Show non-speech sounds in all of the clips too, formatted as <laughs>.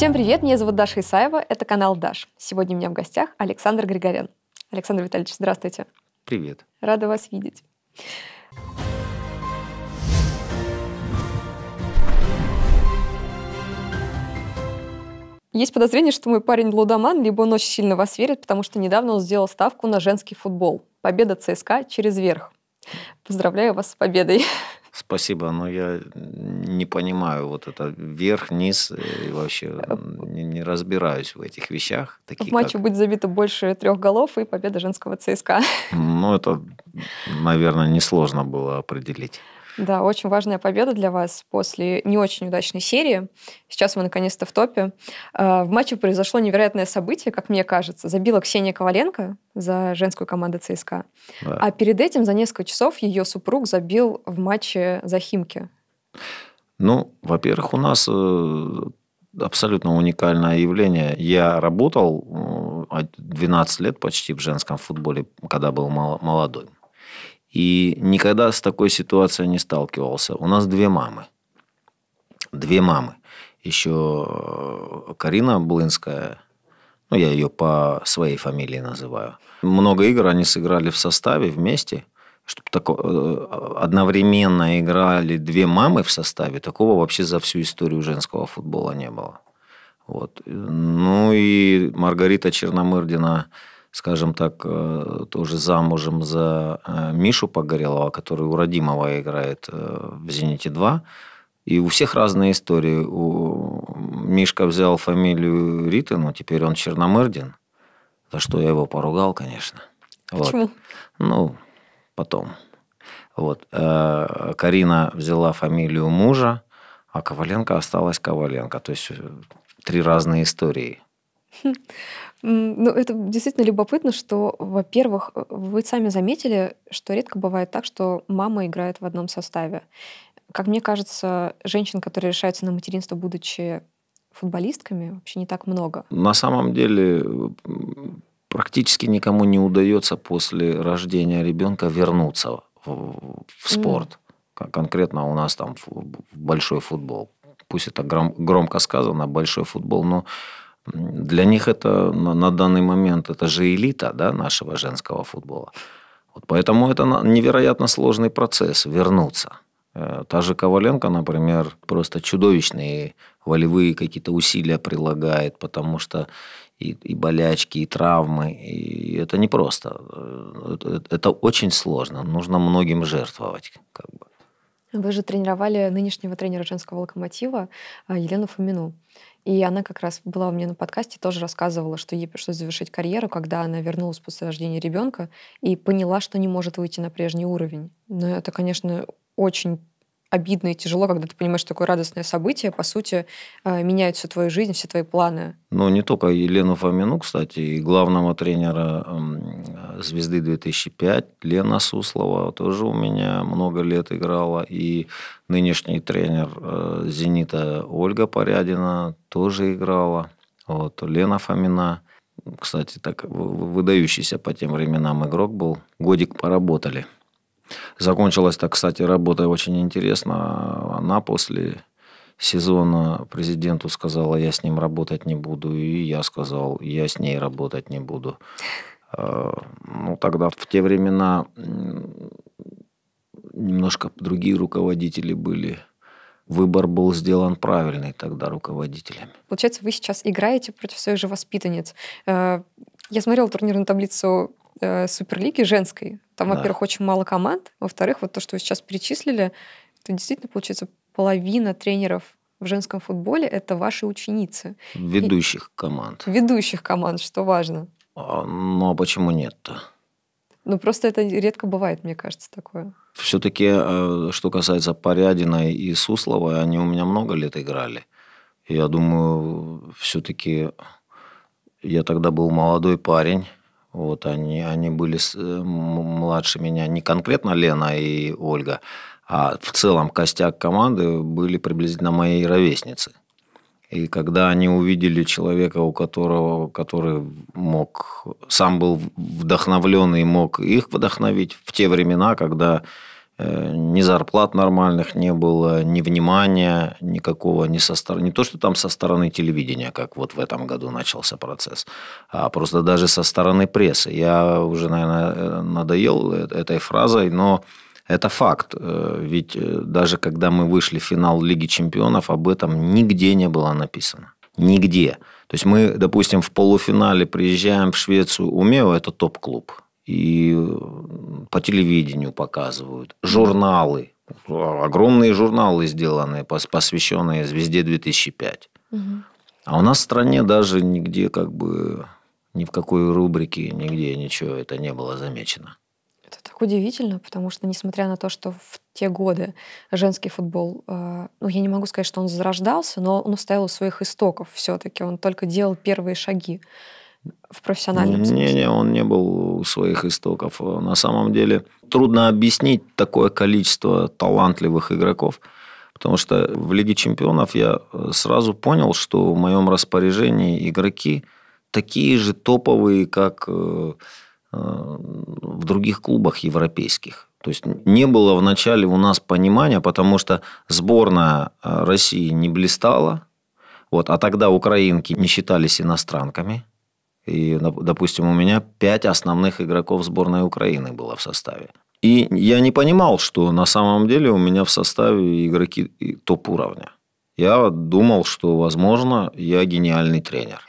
Всем привет, меня зовут Даша Исаева, это канал Даш. Сегодня у меня в гостях Александр Григорян. Александр Витальевич, здравствуйте. Привет. Рада вас видеть. Есть подозрение, что мой парень лудоман, либо он очень сильно вас верит, потому что недавно он сделал ставку на женский футбол. Победа ЦСКА через верх. Поздравляю вас с победой. Спасибо, но я не понимаю вот это вверх-низ э, и вообще э, не, не разбираюсь в этих вещах. Такие в матче как... будет забито больше трех голов и победа женского ЦСКА. Ну, это, наверное, несложно было определить. Да, очень важная победа для вас после не очень удачной серии. Сейчас вы наконец-то в топе. А, в матче произошло невероятное событие, как мне кажется. Забила Ксения Коваленко за женскую команду ЦСКА. Да. А перед этим за несколько часов ее супруг забил в матче за Химки. Ну, во-первых, у нас э, абсолютно уникальное явление. Я работал 12 э, лет почти в женском футболе, когда был молодой. И никогда с такой ситуацией не сталкивался. У нас две мамы. Две мамы. Еще э, Карина Блынская, ну, я ее по своей фамилии называю. Много игр они сыграли в составе вместе. Чтобы тако... Э, одновременно играли две мамы в составе, такого вообще за всю историю женского футбола не было. Вот. Ну и Маргарита Черномырдина скажем так, э, тоже замужем за э, Мишу Погорелова, который у Родимова играет э, в «Зените-2». И у всех разные истории. У... Мишка взял фамилию Риты, но теперь он Черномырдин, за что я его поругал, конечно. Почему? Вот. Ну, потом. Вот. Карина взяла фамилию мужа, а Коваленко осталась Коваленко. То есть три разные истории. <laughs> Ну, это действительно любопытно, что, во-первых, э, вы сами заметили, что редко бывает так, что мама играет в одном составе. Как мне кажется, женщин, которые решаются на материнство, будучи футболистками, вообще не так много. На самом деле практически никому не удается после рождения ребенка вернуться в, в спорт. Mm. Конкретно у нас там большой футбол. Пусть это гром, громко сказано, большой футбол, но для них это на, данный момент, это же элита да, нашего женского футбола. Вот поэтому это невероятно сложный процесс вернуться. Э, та же Коваленко, например, просто чудовищные волевые какие-то усилия прилагает, потому что и, и болячки, и травмы, и это непросто. Э, это, это очень сложно, нужно многим жертвовать. Как бы. Вы же тренировали нынешнего тренера женского локомотива э, Елену Фомину. И она как раз была у меня на подкасте, тоже рассказывала, что ей пришлось завершить карьеру, когда она вернулась после рождения ребенка и поняла, что не может выйти на прежний уровень. Но это, конечно, очень обидно и тяжело, когда ты понимаешь, что такое радостное событие, по сути, э, меняет всю твою жизнь, все твои планы. Ну, не только Елену Фомину, кстати, и главного тренера э, «Звезды 2005» Лена Суслова тоже у меня много лет играла, и нынешний тренер э, «Зенита» Ольга Порядина тоже играла, вот, Лена Фомина – кстати, так выдающийся по тем временам игрок был. Годик поработали закончилась так, кстати, работа очень интересно. Она после сезона президенту сказала, я с ним работать не буду, и я сказал, я с ней работать не буду. А, ну, тогда в те времена немножко другие руководители были. Выбор был сделан правильный тогда руководителями. Получается, вы сейчас играете против своих же воспитанниц. Э, я смотрела турнирную таблицу э, Суперлиги женской. Там, да. во-первых, очень мало команд, во-вторых, вот то, что вы сейчас перечислили, это действительно получается половина тренеров в женском футболе это ваши ученицы. Ведущих И... команд. Ведущих команд, что важно. А, ну а почему нет-то? Ну просто это редко бывает, мне кажется, такое. Все-таки, э, что касается Порядина и Суслова, они у меня много лет играли. Я думаю, все-таки я тогда был молодой парень. Вот они, они были э, младше меня, не конкретно Лена и Ольга, а в целом костяк команды были приблизительно моей ровесницы. И когда они увидели человека, у которого, который мог, сам был вдохновлен и мог их вдохновить в те времена, когда Э, ни зарплат нормальных не было, ни внимания никакого, ни со стороны, не то, что там со стороны телевидения, как вот в этом году начался процесс, а просто даже со стороны прессы. Я уже, наверное, э, надоел э, этой фразой, но это факт. Ведь даже когда мы вышли в финал Лиги чемпионов, об этом нигде не было написано. Нигде. То есть мы, допустим, в полуфинале приезжаем в Швецию Умео, это топ-клуб. И по телевидению показывают, журналы, огромные журналы сделанные, посвященные «Звезде 2005». А у нас в стране даже нигде как бы, ни в какой рубрике, нигде ничего это не было замечено. Это так удивительно, потому что, несмотря на то, что в те годы женский футбол, э, ну, я не могу сказать, что он зарождался, но он у своих истоков все-таки, он только делал первые шаги в профессиональном смысле? Не, не, он не был у своих истоков. На самом деле трудно объяснить такое количество талантливых игроков, потому что в Лиге чемпионов я э, сразу понял, что в моем распоряжении игроки такие же топовые, как э, э, в других клубах европейских. То есть не было вначале у нас понимания, потому что сборная России не блистала, вот, а тогда украинки не считались иностранками – и, допустим, у меня пять основных игроков сборной Украины было в составе. И я не понимал, что на самом деле у меня в составе игроки топ-уровня. Я думал, что, возможно, я гениальный тренер.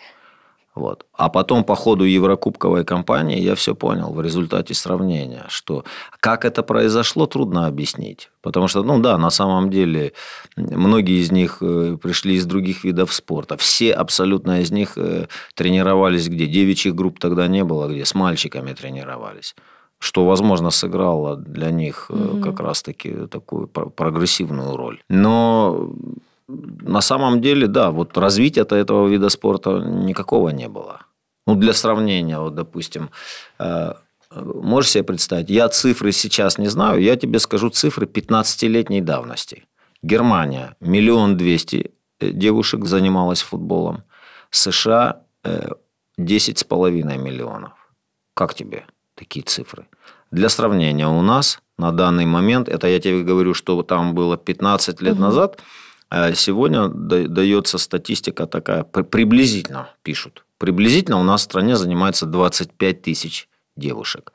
Вот. А потом по ходу Еврокубковой кампании я все понял в результате сравнения, что как это произошло, трудно объяснить. Потому что, ну да, на самом деле многие из них э, пришли из других видов спорта. Все абсолютно из них э, тренировались где? Девичьих групп тогда не было, где с мальчиками тренировались что, возможно, сыграло для них mm-hmm. как раз-таки такую прогрессивную роль. Но на самом деле, да, вот развития-то этого вида спорта никакого не было. Ну, для сравнения, вот, допустим, э, можешь себе представить, я цифры сейчас не знаю, я тебе скажу цифры 15-летней давности. Германия, миллион двести э, девушек занималась футболом. США э, десять с половиной миллионов. Как тебе такие цифры? Для сравнения, у нас на данный момент, это я тебе говорю, что там было 15 лет угу. назад – а сегодня дается статистика такая, приблизительно пишут, приблизительно у нас в стране занимается 25 тысяч девушек.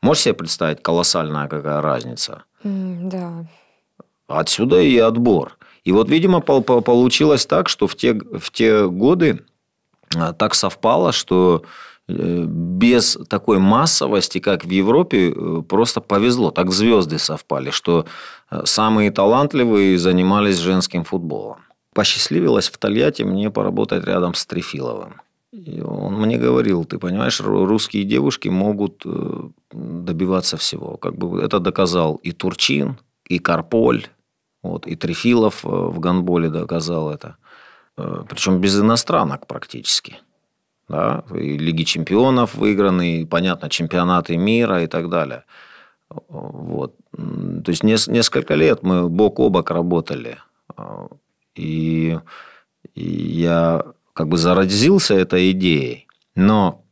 Можешь себе представить, колоссальная какая разница? да. Отсюда и отбор. И вот, видимо, получилось так, что в те, в те годы а, так совпало, что э, без такой массовости, как в Европе, э, просто повезло. Так звезды совпали, что э, самые талантливые занимались женским футболом. Посчастливилось в Тольятти мне поработать рядом с Трефиловым. И он мне говорил, ты понимаешь, русские девушки могут добиваться всего. Как бы это доказал и Турчин, и Карполь, вот, и Трефилов в гонболе доказал это. Э, причем без иностранок практически. Да? И Лиги чемпионов выиграны, и, понятно, чемпионаты мира и так далее. Вот. То есть несколько лет мы бок о бок работали. Э, и, и я как бы заразился этой идеей. Но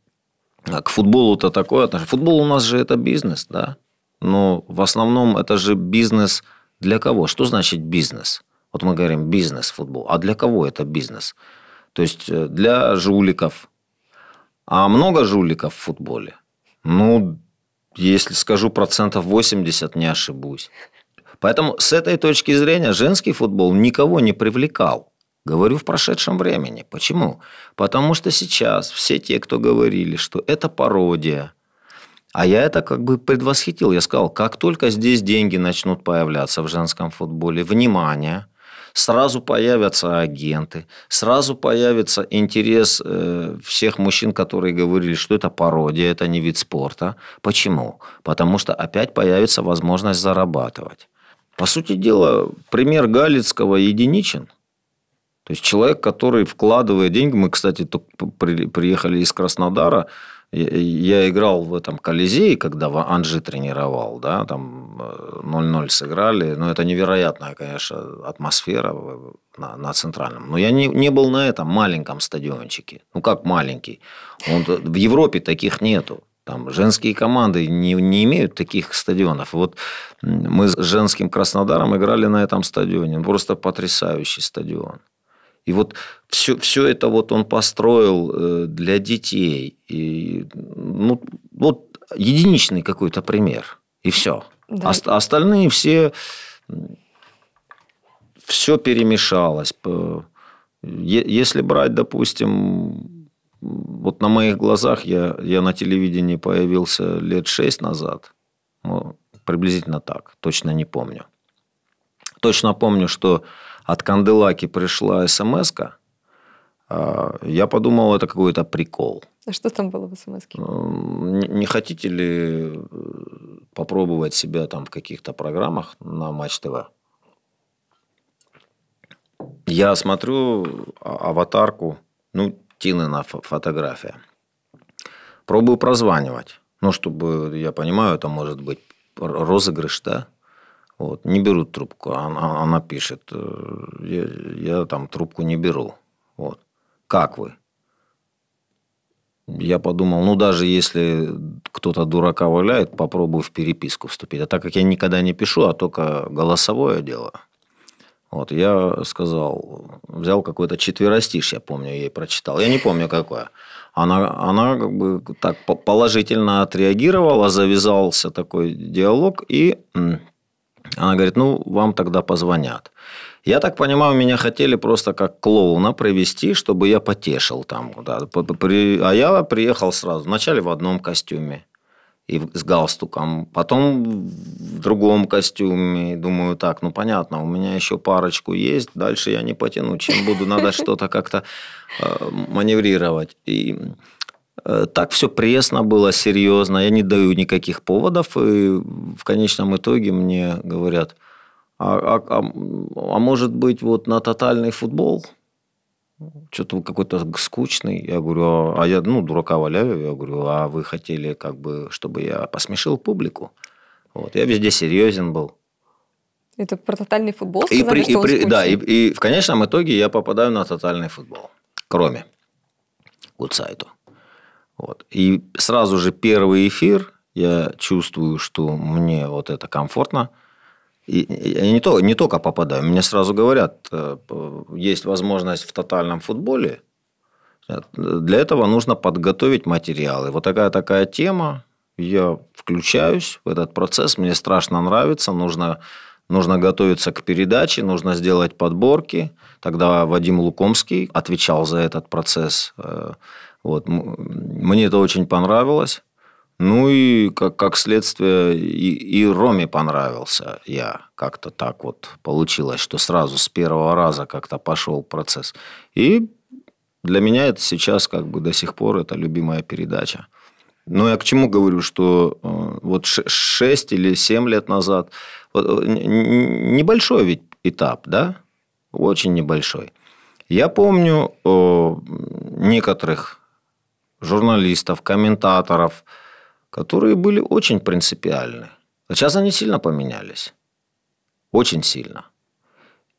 а, к футболу-то такое отношение. Футбол у нас же это бизнес, да? Но в основном это же бизнес для кого? Что значит бизнес? Вот мы говорим бизнес-футбол. А для кого это бизнес? То есть э, для жуликов. А много жуликов в футболе? Ну, если скажу процентов 80, не ошибусь. Поэтому с этой точки зрения женский футбол никого не привлекал. Говорю в прошедшем времени. Почему? Потому что сейчас все те, кто говорили, что это пародия, а я это как бы предвосхитил. Я сказал, как только здесь деньги начнут появляться в женском футболе, внимание – сразу появятся агенты, сразу появится интерес э, всех мужчин, которые говорили, что это пародия, это не вид спорта. Почему? Потому что опять появится возможность зарабатывать. По сути дела, пример Галицкого единичен. То есть человек, который вкладывает деньги, мы, кстати, приехали из Краснодара, я играл в этом Колизее, когда Анжи тренировал, да, там 0-0 э, сыграли. Но ну, это невероятная, конечно, атмосфера на, на центральном. Но я не, не был на этом маленьком стадиончике. Ну, как маленький? Он, в Европе таких нету. Там женские команды не, не имеют таких стадионов. Вот мы с женским Краснодаром играли на этом стадионе. Просто потрясающий стадион. И вот все, все это вот он построил э, для детей. И, ну, вот единичный какой-то пример. И все. Да. Ост- остальные все... Все перемешалось. Если брать, допустим, вот на моих глазах я, я на телевидении появился лет шесть назад. Ну, приблизительно так. Точно не помню. Точно помню, что от Канделаки пришла смс а, я подумал, это какой-то прикол. А что там было в смс -ке? Ну, не хотите ли э, попробовать себя там в каких-то программах на Матч ТВ? Я смотрю а, аватарку, ну, Тинына фотография. Пробую прозванивать. Ну, чтобы, я понимаю, это может быть розыгрыш, да? Вот, не берут трубку. А она, она пишет, э, я, я там трубку не беру. Вот. Как вы? Я подумал, ну даже если кто-то дурака валяет, попробую в переписку вступить. А так как я никогда не пишу, а только голосовое дело, вот я сказал, взял какой то четверостишь, я помню, ей прочитал. Я не помню какое. Она, она как бы так положительно отреагировала, завязался такой диалог, и она говорит, ну, вам тогда позвонят. Я так понимаю, меня хотели просто как клоуна привести, чтобы я потешил там. Да. А я приехал сразу. Вначале в одном костюме и с галстуком. Потом в другом костюме. Думаю, так, ну понятно, у меня еще парочку есть, дальше я не потяну. Чем буду, надо <laughs> что-то как-то э, маневрировать. И Э, так все пресно было, серьезно. Я не даю никаких поводов. И в конечном итоге мне говорят, а, а, а, а может быть вот на тотальный футбол? Что-то какой-то скучный. Я говорю, «А, а, я, ну, дурака валяю. Я говорю, а вы хотели как бы, чтобы я посмешил публику? Вот. Я везде серьезен был. Это про тотальный футбол сказали, и при, что и при, скучный. Да, и, и в конечном итоге я попадаю на тотальный футбол. Кроме Гудсайту. Вот. И сразу же первый эфир я чувствую, что мне вот это комфортно. И я не, то, не только попадаю, мне сразу говорят, э, есть возможность в тотальном футболе, э, для этого нужно подготовить материалы. Вот такая-такая тема, я включаюсь в этот процесс, мне страшно нравится, нужно, нужно готовиться к передаче, нужно сделать подборки. Тогда Вадим Лукомский отвечал за этот процесс э, вот. Мне это очень понравилось. Ну и как, как следствие и, и Роме понравился я. Как-то так вот получилось, что сразу с первого раза как-то пошел процесс. И для меня это сейчас как бы до сих пор это любимая передача. Но ну, я к чему говорю, что э, вот 6 или 7 лет назад, вот, э, небольшой ведь этап, да? Очень небольшой. Я помню э, некоторых журналистов, комментаторов, которые были очень принципиальны. Сейчас они сильно поменялись. Очень сильно.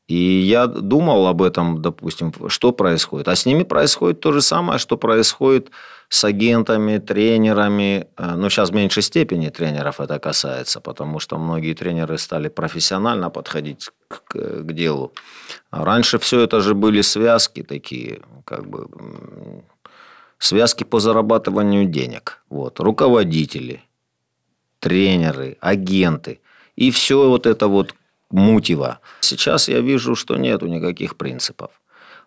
И я думал об этом, допустим, что происходит. А с ними происходит то же самое, что происходит с агентами, тренерами. Э, ну, сейчас в меньшей степени тренеров это касается, потому что многие тренеры стали профессионально подходить к, к, к делу. А раньше все это же были связки такие, как бы связки по зарабатыванию денег, вот, руководители, тренеры, агенты и все вот это вот мутиво. Сейчас я вижу, что нету никаких принципов.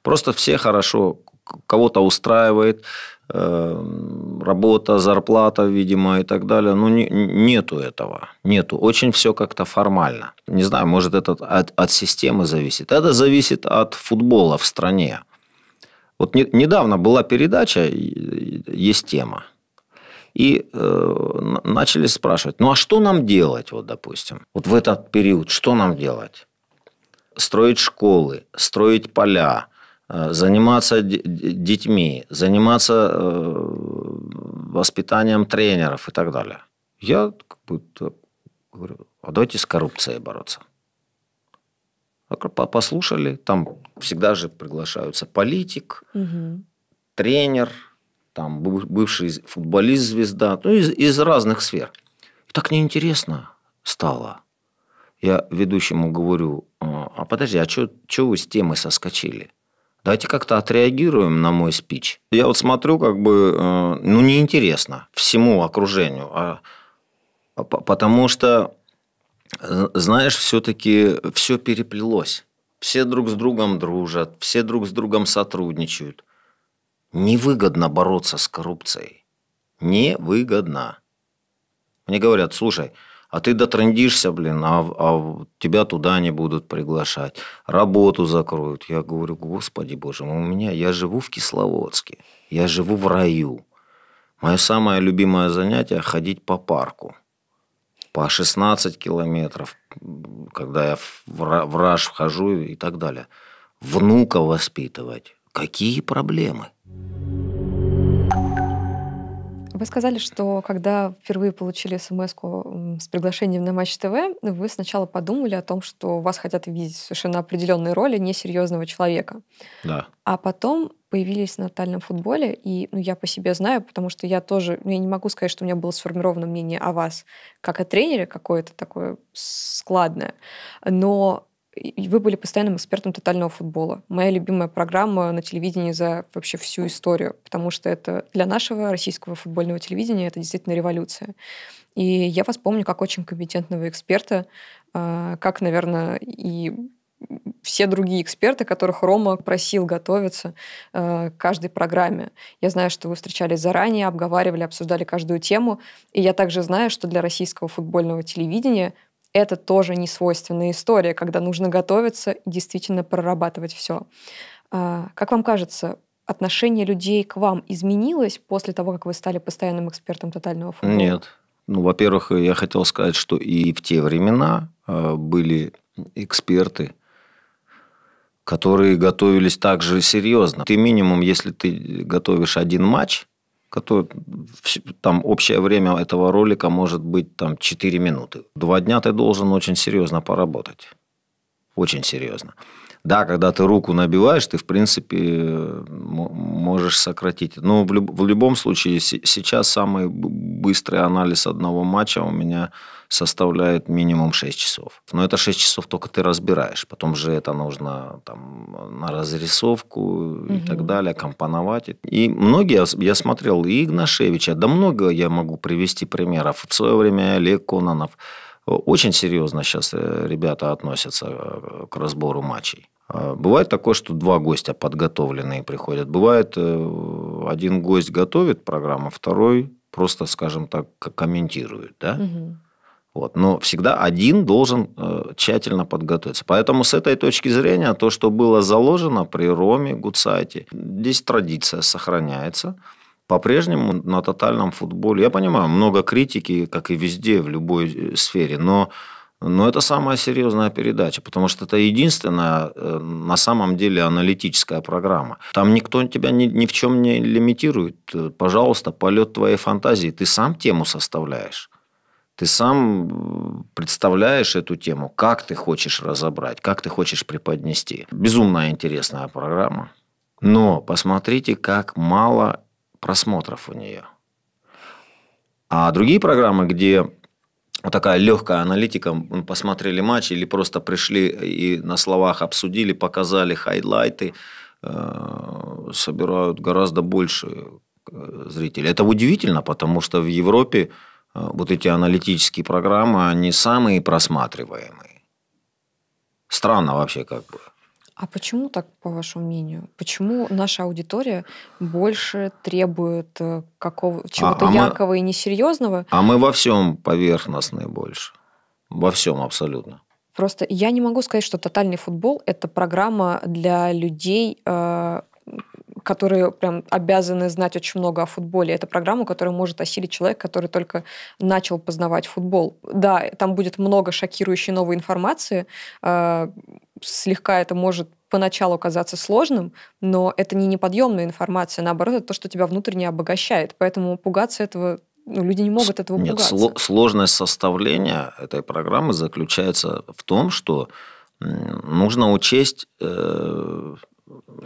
Просто все хорошо, кого-то устраивает эм, работа, зарплата, видимо, и так далее. Ну, не, нету этого, нету. Очень все как-то формально. Не знаю, может, это от, от системы зависит. Это зависит от футбола в стране. Вот не, недавно была передача, есть тема. И э, начали спрашивать, ну а что нам делать, вот допустим, вот в этот период, что нам делать? Строить школы, строить поля, э, заниматься детьми, заниматься э, воспитанием тренеров и так далее. Я как будто говорю, а давайте с коррупцией бороться. Послушали, там всегда же приглашаются политик, угу. тренер, там, бывший футболист-звезда, ну, из, из разных сфер. И так неинтересно стало. Я ведущему говорю, а, а подожди, а что вы с темы соскочили? Давайте как-то отреагируем на мой спич. Я вот смотрю, как бы, э, ну, неинтересно всему окружению. А, а, потому что, э, знаешь, все-таки все переплелось. Все друг с другом дружат, все друг с другом сотрудничают. Невыгодно бороться с коррупцией. Невыгодно. Мне говорят, слушай, а ты дотрындишься, блин, а, а тебя туда не будут приглашать, работу закроют. Я говорю, господи боже, у меня, я живу в Кисловодске, я живу в раю. Мое самое любимое занятие – ходить по парку по 16 километров, когда я в раж вхожу и так далее. Внука воспитывать. Какие проблемы? Вы сказали, что когда впервые получили смс с приглашением на Матч ТВ, вы сначала подумали о том, что вас хотят видеть совершенно определенной роли несерьезного человека. Да. А потом появились на тотальном футболе, и ну, я по себе знаю, потому что я тоже, ну, я не могу сказать, что у меня было сформировано мнение о вас как о тренере какое-то такое складное, но вы были постоянным экспертом тотального футбола. Моя любимая программа на телевидении за вообще всю историю, потому что это для нашего российского футбольного телевидения это действительно революция. И я вас помню как очень компетентного эксперта, а, как, наверное, и все другие эксперты, которых Рома просил готовиться э, к каждой программе. Я знаю, что вы встречались заранее, обговаривали, обсуждали каждую тему. И я также знаю, что для российского футбольного телевидения это тоже не свойственная история, когда нужно готовиться и действительно прорабатывать все. Э, как вам кажется, отношение людей к вам изменилось после того, как вы стали постоянным экспертом тотального футбола? Нет. Ну, во-первых, я хотел сказать, что и в те времена э, были эксперты, которые готовились также серьезно. Ты минимум, если ты готовишь один матч, который, там общее время этого ролика может быть там 4 минуты. Два дня ты должен очень серьезно поработать. Очень серьезно. Да, когда ты руку набиваешь, ты, в принципе, можешь сократить. Но в, люб- в любом случае, сейчас самый быстрый анализ одного матча у меня – составляет минимум 6 часов. Но это 6 часов только ты разбираешь. Потом же это нужно там, на разрисовку угу. и так далее, компоновать. И многие, я смотрел и Игнашевича, да много я могу привести примеров. В свое время Олег Кононов. Э, очень серьезно сейчас э, ребята относятся э, к разбору матчей. Бывает такое, что два гостя подготовленные приходят. Бывает, один гость готовит программу, второй просто, скажем так, комментирует. Да? Угу. Вот. Но всегда один должен э, тщательно подготовиться. Поэтому с этой точки зрения то, что было заложено при Роме, Гудсайте, здесь традиция сохраняется. По-прежнему на тотальном футболе, я понимаю, много критики, как и везде, в любой э, сфере, но но это самая серьезная передача, потому что это единственная э, на самом деле аналитическая программа. Там никто тебя ни, ни в чем не лимитирует. Пожалуйста, полет твоей фантазии. Ты сам тему составляешь ты сам э, представляешь эту тему, как ты хочешь разобрать, как ты хочешь преподнести. Безумно интересная программа. Но посмотрите, как мало просмотров у нее. А другие программы, где вот такая легкая аналитика, посмотрели матч или просто пришли и на словах обсудили, показали хайлайты, э, собирают гораздо больше э, зрителей. Это удивительно, потому что в Европе Э, вот эти аналитические программы, они самые просматриваемые. Странно вообще как бы. А почему так, по вашему мнению? Почему наша аудитория больше требует э, какого а, чего-то а, а яркого и несерьезного? А мы во всем поверхностные больше. Во всем абсолютно. Просто я не могу сказать, что тотальный футбол это программа для людей, э, которые прям обязаны знать очень много о футболе. Это программа, которая может осилить человек, который только начал познавать футбол. Да, там будет много шокирующей новой информации. А, слегка это может поначалу казаться сложным, но это не неподъемная информация, наоборот, это то, что тебя внутренне обогащает. Поэтому пугаться этого ну, люди не могут этого Нет, пугаться. Сло- сложность составления этой программы заключается в том, что нужно учесть э,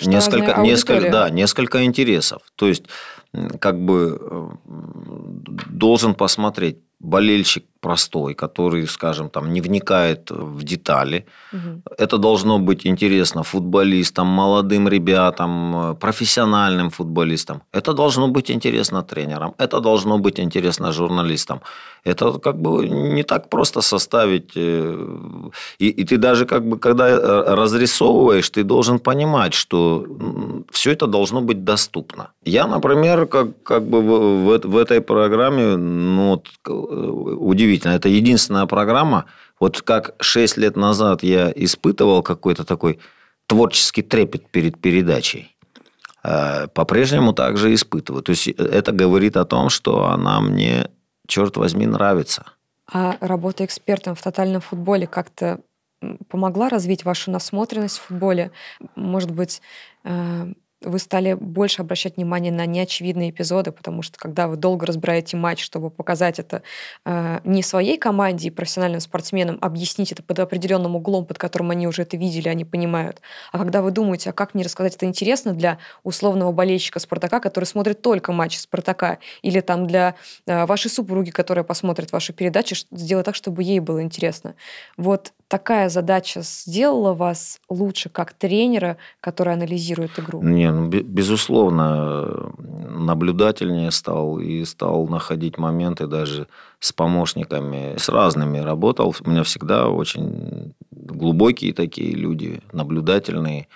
несколько, несколько, да, несколько интересов. То есть, как бы э, должен посмотреть болельщик простой, который, скажем, там не вникает в детали. Угу. Это должно быть интересно футболистам, молодым ребятам, э, профессиональным футболистам. Это должно быть интересно тренерам. Это должно быть интересно журналистам. Это как бы не так просто составить. Э, и, и ты даже как бы, когда разрисовываешь, ты должен понимать, что все это должно быть доступно. Я, например, как, как бы в, в, в этой программе, ну, вот, э, удивительно, это единственная программа, вот как 6 лет назад я испытывал какой-то такой творческий трепет перед передачей, э, по-прежнему также испытываю. То есть э, это говорит о том, что она мне, черт возьми, нравится. А работа экспертом в тотальном футболе как-то помогла развить вашу насмотренность в футболе? Может быть, э, вы стали больше обращать внимание на неочевидные эпизоды, потому что когда вы долго разбираете матч, чтобы показать это э, не своей команде и профессиональным спортсменам, объяснить это под определенным углом, под которым они уже это видели, они понимают. А когда вы думаете, а как мне рассказать это интересно для условного болельщика Спартака, который смотрит только матч Спартака, или там для э, вашей супруги, которая посмотрит ваши передачи, сделать так, чтобы ей было интересно. Вот такая задача сделала вас лучше как тренера, который анализирует игру? Не, ну, безусловно, наблюдательнее стал и стал находить моменты даже с помощниками, с разными работал. У меня всегда очень глубокие такие люди, наблюдательные.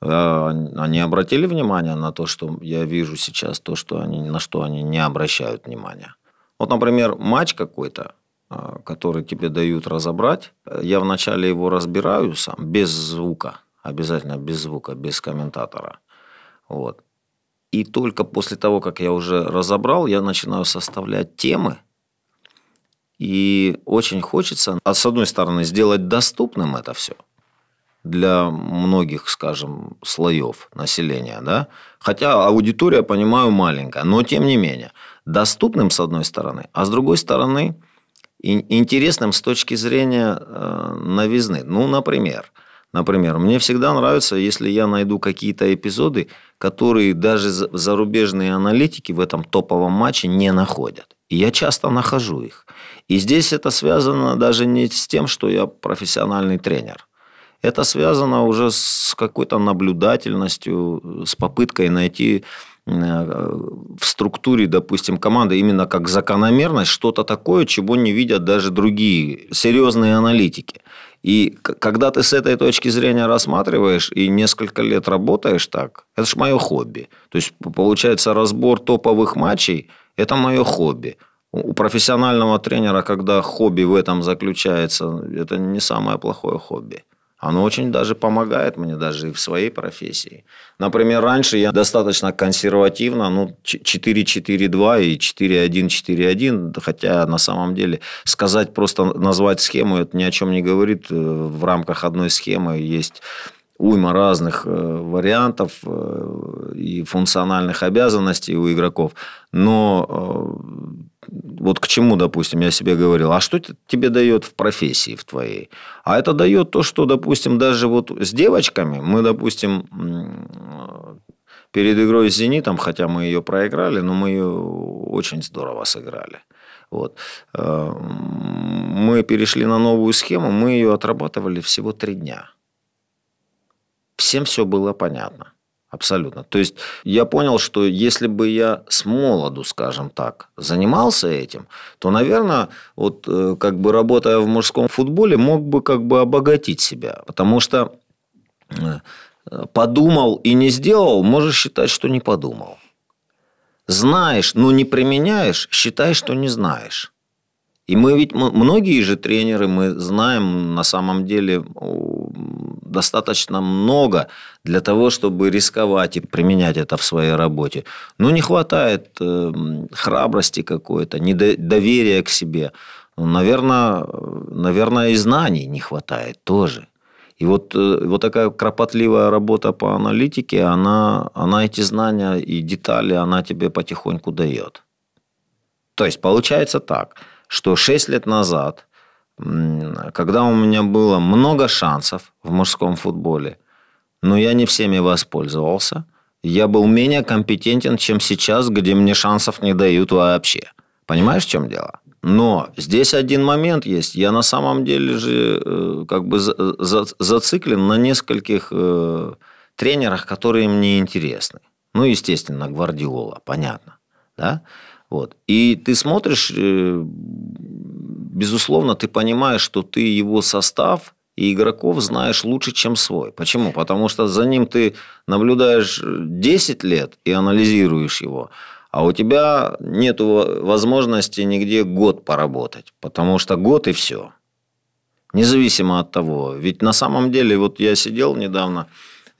А, они обратили внимание на то, что я вижу сейчас, то, что они, на что они не обращают внимания. Вот, например, матч какой-то, а, который тебе дают разобрать, я вначале его разбираю сам без звука, обязательно без звука, без комментатора – вот. И только после того, как я уже разобрал, я начинаю составлять темы. И очень хочется, а с одной стороны, сделать доступным это все для многих, скажем, слоев населения. Да? Хотя аудитория, понимаю, маленькая, но тем не менее. Доступным, с одной стороны, а с другой стороны, интересным с точки зрения э, новизны. Ну, например, Например, мне всегда нравится, если я найду какие-то эпизоды, которые даже зарубежные аналитики в этом топовом матче не находят. И я часто нахожу их. И здесь это связано даже не с тем, что я профессиональный тренер. Это связано уже с какой-то наблюдательностью, с попыткой найти э, в структуре, допустим, команды именно как закономерность, что-то такое, чего не видят даже другие серьезные аналитики. И когда ты с этой точки зрения рассматриваешь и несколько лет работаешь так, это же мое хобби. То есть, получается, разбор топовых матчей – это мое хобби. У профессионального тренера, когда хобби в этом заключается, это не самое плохое хобби. Оно очень даже помогает мне даже и в своей профессии. Например, раньше я достаточно консервативно, ну, 4-4-2 и 4-1-4-1, хотя на самом деле сказать, просто назвать схему, это ни о чем не говорит. Э, в рамках одной схемы есть уйма разных э, вариантов э, и функциональных обязанностей у игроков. Но вот к чему, допустим, я себе говорил, а что это тебе дает в профессии в твоей? А это дает то, что, допустим, даже вот с девочками, мы, допустим, перед игрой с «Зенитом», хотя мы ее проиграли, но мы ее очень здорово сыграли. Вот. Э, мы перешли на новую схему, мы ее отрабатывали всего три дня. Всем все было понятно. Абсолютно. То есть я понял, что если бы я с молоду, скажем так, занимался этим, то, наверное, вот э, как бы работая в мужском футболе, мог бы как бы обогатить себя. Потому что э, подумал и не сделал, можешь считать, что не подумал. Знаешь, но не применяешь, считай, что не знаешь. И мы ведь, многие же тренеры, мы знаем на самом деле достаточно много для того, чтобы рисковать и применять это в своей работе. Но ну, не хватает эм, храбрости какой-то, доверия к себе. Наверное, ну, наверное, и знаний не хватает тоже. И вот, э, вот такая кропотливая работа по аналитике, она, она эти знания и детали, она тебе потихоньку дает. То есть получается так, что 6 лет назад – когда у меня было много шансов в мужском футболе, но я не всеми воспользовался. Я был менее компетентен, чем сейчас, где мне шансов не дают вообще. Понимаешь, в чем дело? Но здесь один момент есть. Я на самом деле же э, как бы зациклен на нескольких э, тренерах, которые мне интересны. Ну, естественно, Гвардиола, понятно. Да? Вот. И ты смотришь э, безусловно, ты понимаешь, что ты его состав и игроков знаешь лучше, чем свой. Почему? Потому что за ним ты наблюдаешь 10 э, лет и анализируешь его, а у тебя нет возможности нигде год поработать, потому что год и все. Независимо от того. Ведь на самом деле, вот я сидел недавно,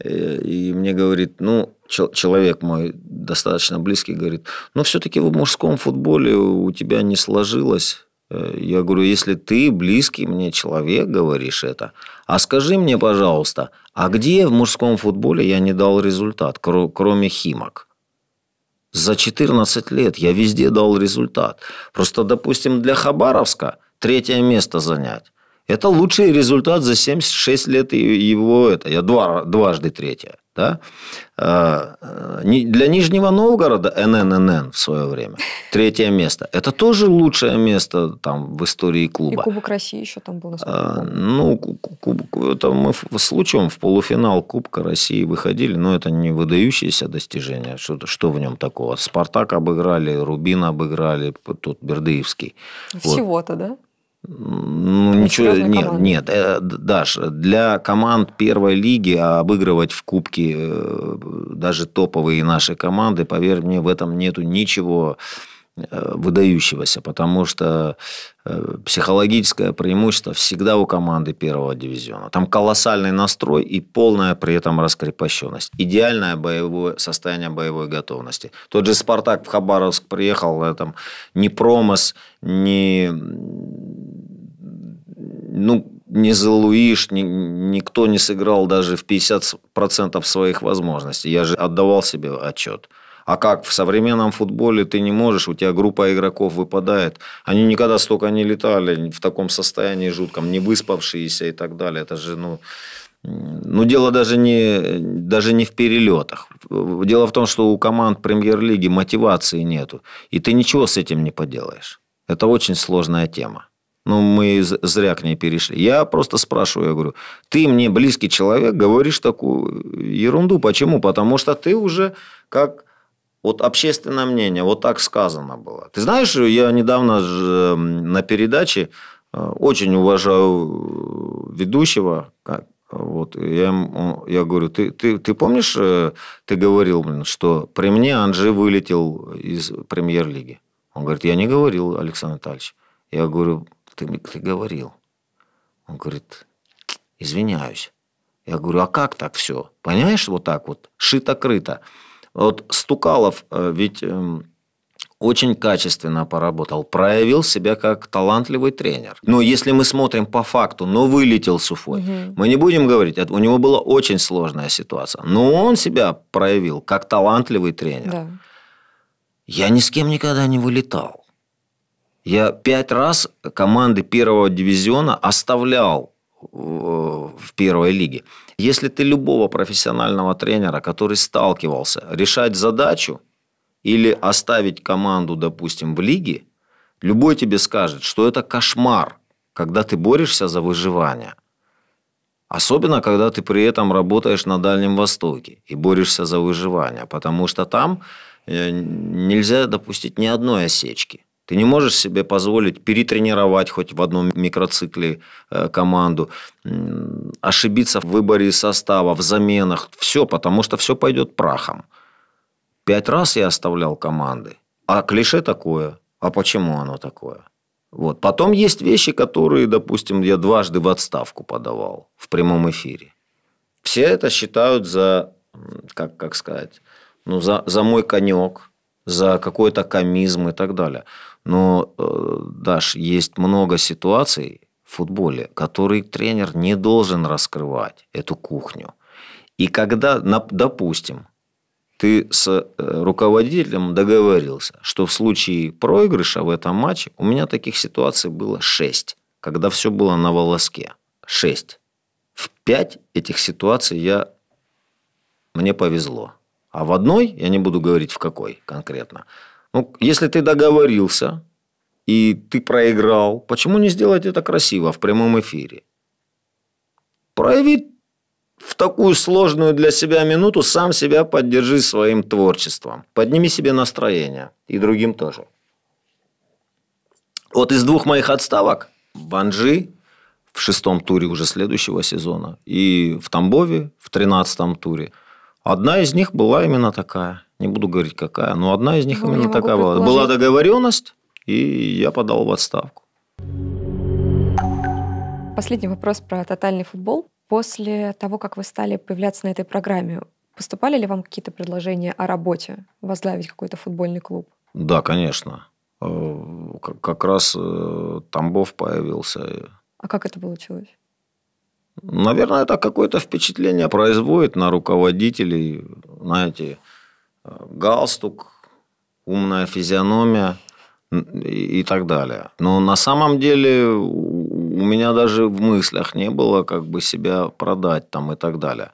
э, и мне говорит, ну, человек мой достаточно близкий говорит, ну, все-таки в мужском футболе у тебя не сложилось я говорю, если ты близкий мне человек, говоришь это, а скажи мне, пожалуйста, а где в мужском футболе я не дал результат, кроме Химок? За 14 лет я везде дал результат. Просто, допустим, для Хабаровска третье место занять. Это лучший результат за 76 лет его, это я два, дважды третья. Да? А, э, для Нижнего Новгорода нннн в свое время третье место. Это тоже лучшее место там, в истории клуба. И Кубок России еще там был. А, ну, Кубок это мы с Лучом в полуфинал Кубка России выходили, но это не выдающееся достижение. Что, что в нем такого? Спартак обыграли, Рубин обыграли, тут Бердыевский. Всего-то, вот. да? Ну, ничего, нет, команды. нет, э, Даш, для команд первой лиги обыгрывать в кубке э, даже топовые наши команды, поверь мне, в этом нету ничего э, выдающегося, потому что э, психологическое преимущество всегда у команды первого дивизиона. Там колоссальный настрой и полная при этом раскрепощенность. Идеальное боевое состояние боевой готовности. Тот же «Спартак» в Хабаровск приехал, там не промос, ни ну, не залуишь, ни, никто не сыграл даже в 50% своих возможностей. Я же отдавал себе отчет. А как в современном футболе ты не можешь, у тебя группа игроков выпадает. Они никогда столько не летали в таком состоянии жутком, не выспавшиеся и так далее. Это же, ну, ну, дело даже не, даже не в перелетах. Дело в том, что у команд премьер-лиги мотивации нету. И ты ничего с этим не поделаешь. Это очень сложная тема. Ну, мы зря к ней перешли. Я просто спрашиваю, я говорю, ты мне близкий человек, говоришь такую ерунду. Почему? Потому что ты уже как вот общественное мнение, вот так сказано было. Ты знаешь, я недавно на передаче э, очень уважаю ведущего, вот, я, я говорю, ты, ты, ты помнишь, э, ты говорил, блин, что при мне Анжи вылетел из премьер-лиги? Он говорит, я не говорил, Александр Витальевич. Я говорю, ты, ты говорил. Он говорит, извиняюсь. Я говорю, а как так все? Понимаешь, вот так вот, шито-крыто. Вот Стукалов э, ведь эм, очень качественно поработал, проявил себя как талантливый тренер. Но если мы смотрим по факту, но вылетел Суфой, угу. мы не будем говорить, у него была очень сложная ситуация, но он себя проявил как талантливый тренер. Да. Я ни с кем никогда не вылетал. Я пять раз команды первого дивизиона оставлял э, в первой лиге. Если ты любого профессионального тренера, который сталкивался, решать задачу или оставить команду, допустим, в лиге, любой тебе скажет, что это кошмар, когда ты борешься за выживание. Особенно, когда ты при этом работаешь на Дальнем Востоке и борешься за выживание, потому что там э, нельзя допустить ни одной осечки – ты не можешь себе позволить перетренировать хоть в одном микроцикле э, команду, ошибиться в выборе состава, в заменах. Все, потому что все пойдет прахом. Пять раз я оставлял команды. А клише такое. А почему оно такое? Вот. Потом есть вещи, которые, допустим, я дважды в отставку подавал в прямом эфире. Все это считают за, как, как сказать, ну, за, за мой конек, за какой-то комизм и так далее. Но, э, Даш, есть много ситуаций в футболе, которые тренер не должен раскрывать, эту кухню. И когда, допустим, ты с э, руководителем договорился, что в случае проигрыша в этом матче у меня таких ситуаций было шесть, когда все было на волоске. шесть. В пять этих ситуаций я... мне повезло. А в одной, я не буду говорить в какой конкретно, ну, если ты договорился и ты проиграл, почему не сделать это красиво в прямом эфире? Прояви в такую сложную для себя минуту сам себя поддержи своим творчеством. Подними себе настроение. И другим тоже. Вот из двух моих отставок Банжи в шестом туре уже следующего сезона и в Тамбове в тринадцатом туре. Одна из них была именно такая – не буду говорить какая, но одна из них ну, именно такая была. Была договоренность, и я подал в отставку. Последний вопрос про тотальный футбол. После того, как вы стали появляться на этой программе, поступали ли вам какие-то предложения о работе, возглавить какой-то футбольный клуб? Да, конечно. Э, как раз э, Тамбов появился. А как это получилось? Наверное, это какое-то впечатление производит на руководителей, знаете, галстук, умная физиономия и так далее. Но на самом деле у меня даже в мыслях не было как бы себя продать там и так далее.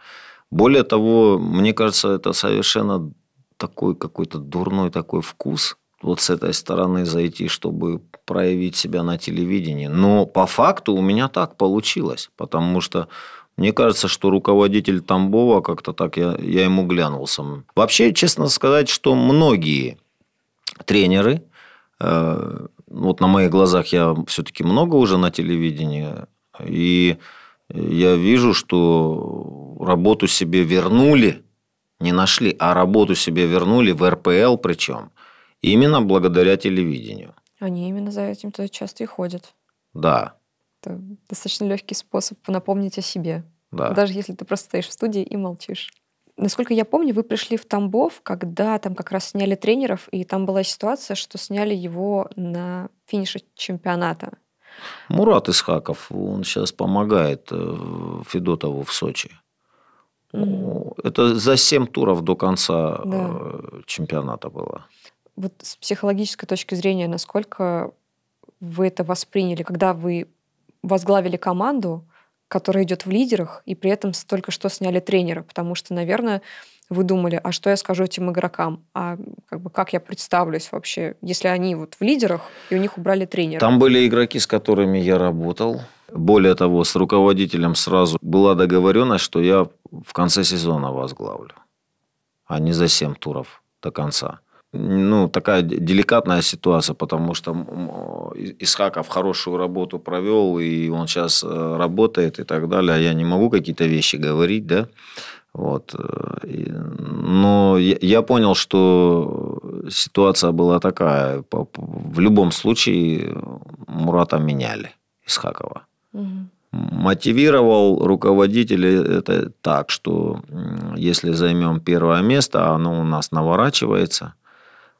Более того, мне кажется, это совершенно такой какой-то дурной такой вкус вот с этой стороны зайти, чтобы проявить себя на телевидении. Но по факту у меня так получилось, потому что мне кажется, что руководитель Тамбова, как-то так я, я ему глянул сам. Вообще, честно сказать, что многие тренеры, э, вот на моих глазах я все-таки много уже на телевидении, и я вижу, что работу себе вернули, не нашли, а работу себе вернули в РПЛ причем, именно благодаря телевидению. Они именно за этим-то часто и ходят. Да. Это достаточно легкий способ напомнить о себе. Да. Даже если ты просто стоишь в студии и молчишь. Насколько я помню, вы пришли в Тамбов, когда там как раз сняли тренеров, и там была ситуация, что сняли его на финише чемпионата. Мурат Исхаков, он сейчас помогает э, Федотову в Сочи. Mm. Это за 7 туров до конца да. Э, чемпионата было. Вот с психологической точки зрения, насколько вы это восприняли, когда вы возглавили команду, которая идет в лидерах, и при этом только что сняли тренера, потому что, наверное, вы думали, а что я скажу этим игрокам, а как, бы, как я представлюсь вообще, если они вот в лидерах, и у них убрали тренера? Там были игроки, с которыми я работал. Более того, с руководителем сразу была договоренность, что я в конце сезона возглавлю, а не за 7 туров до конца ну, такая деликатная ситуация, потому что Исхаков хорошую работу провел, и он сейчас э, работает и так далее. А я не могу какие-то вещи говорить, да. Вот. Э, но я понял, что ситуация была такая. В любом случае Мурата меняли Исхакова. Угу мотивировал руководителей это так, что если займем первое место, оно у нас наворачивается –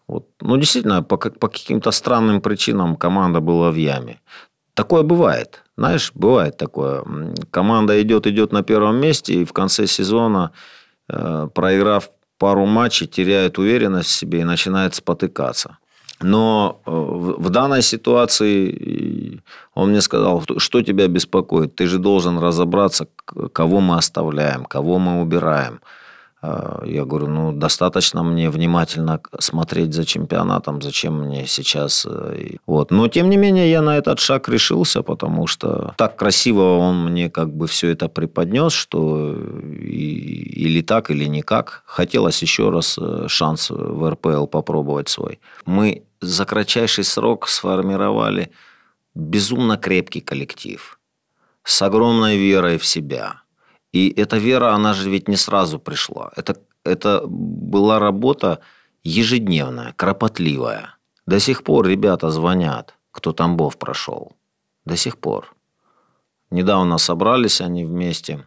вот. Ну, действительно, по, по каким-то странным причинам команда была в яме. Такое бывает. Знаешь, бывает такое. Команда идет, идет на первом месте, и в конце сезона, э, проиграв пару матчей, теряет уверенность в себе и начинает спотыкаться. Но э, в данной ситуации э, он мне сказал, что тебя беспокоит? Ты же должен разобраться, кого мы оставляем, кого мы убираем. Э, я говорю, ну, достаточно мне внимательно смотреть за чемпионатом, зачем мне сейчас... Э, вот. Но, тем не менее, я на этот шаг решился, потому что так красиво он мне как бы все это преподнес, что или так, или никак. Хотелось еще раз э, шанс в РПЛ попробовать свой. Мы за кратчайший срок сформировали безумно крепкий коллектив с огромной верой в себя – и эта вера, она же ведь не сразу пришла. Это, это была работа ежедневная, кропотливая. До сих пор ребята звонят, кто Тамбов прошел. До сих пор. Недавно собрались они вместе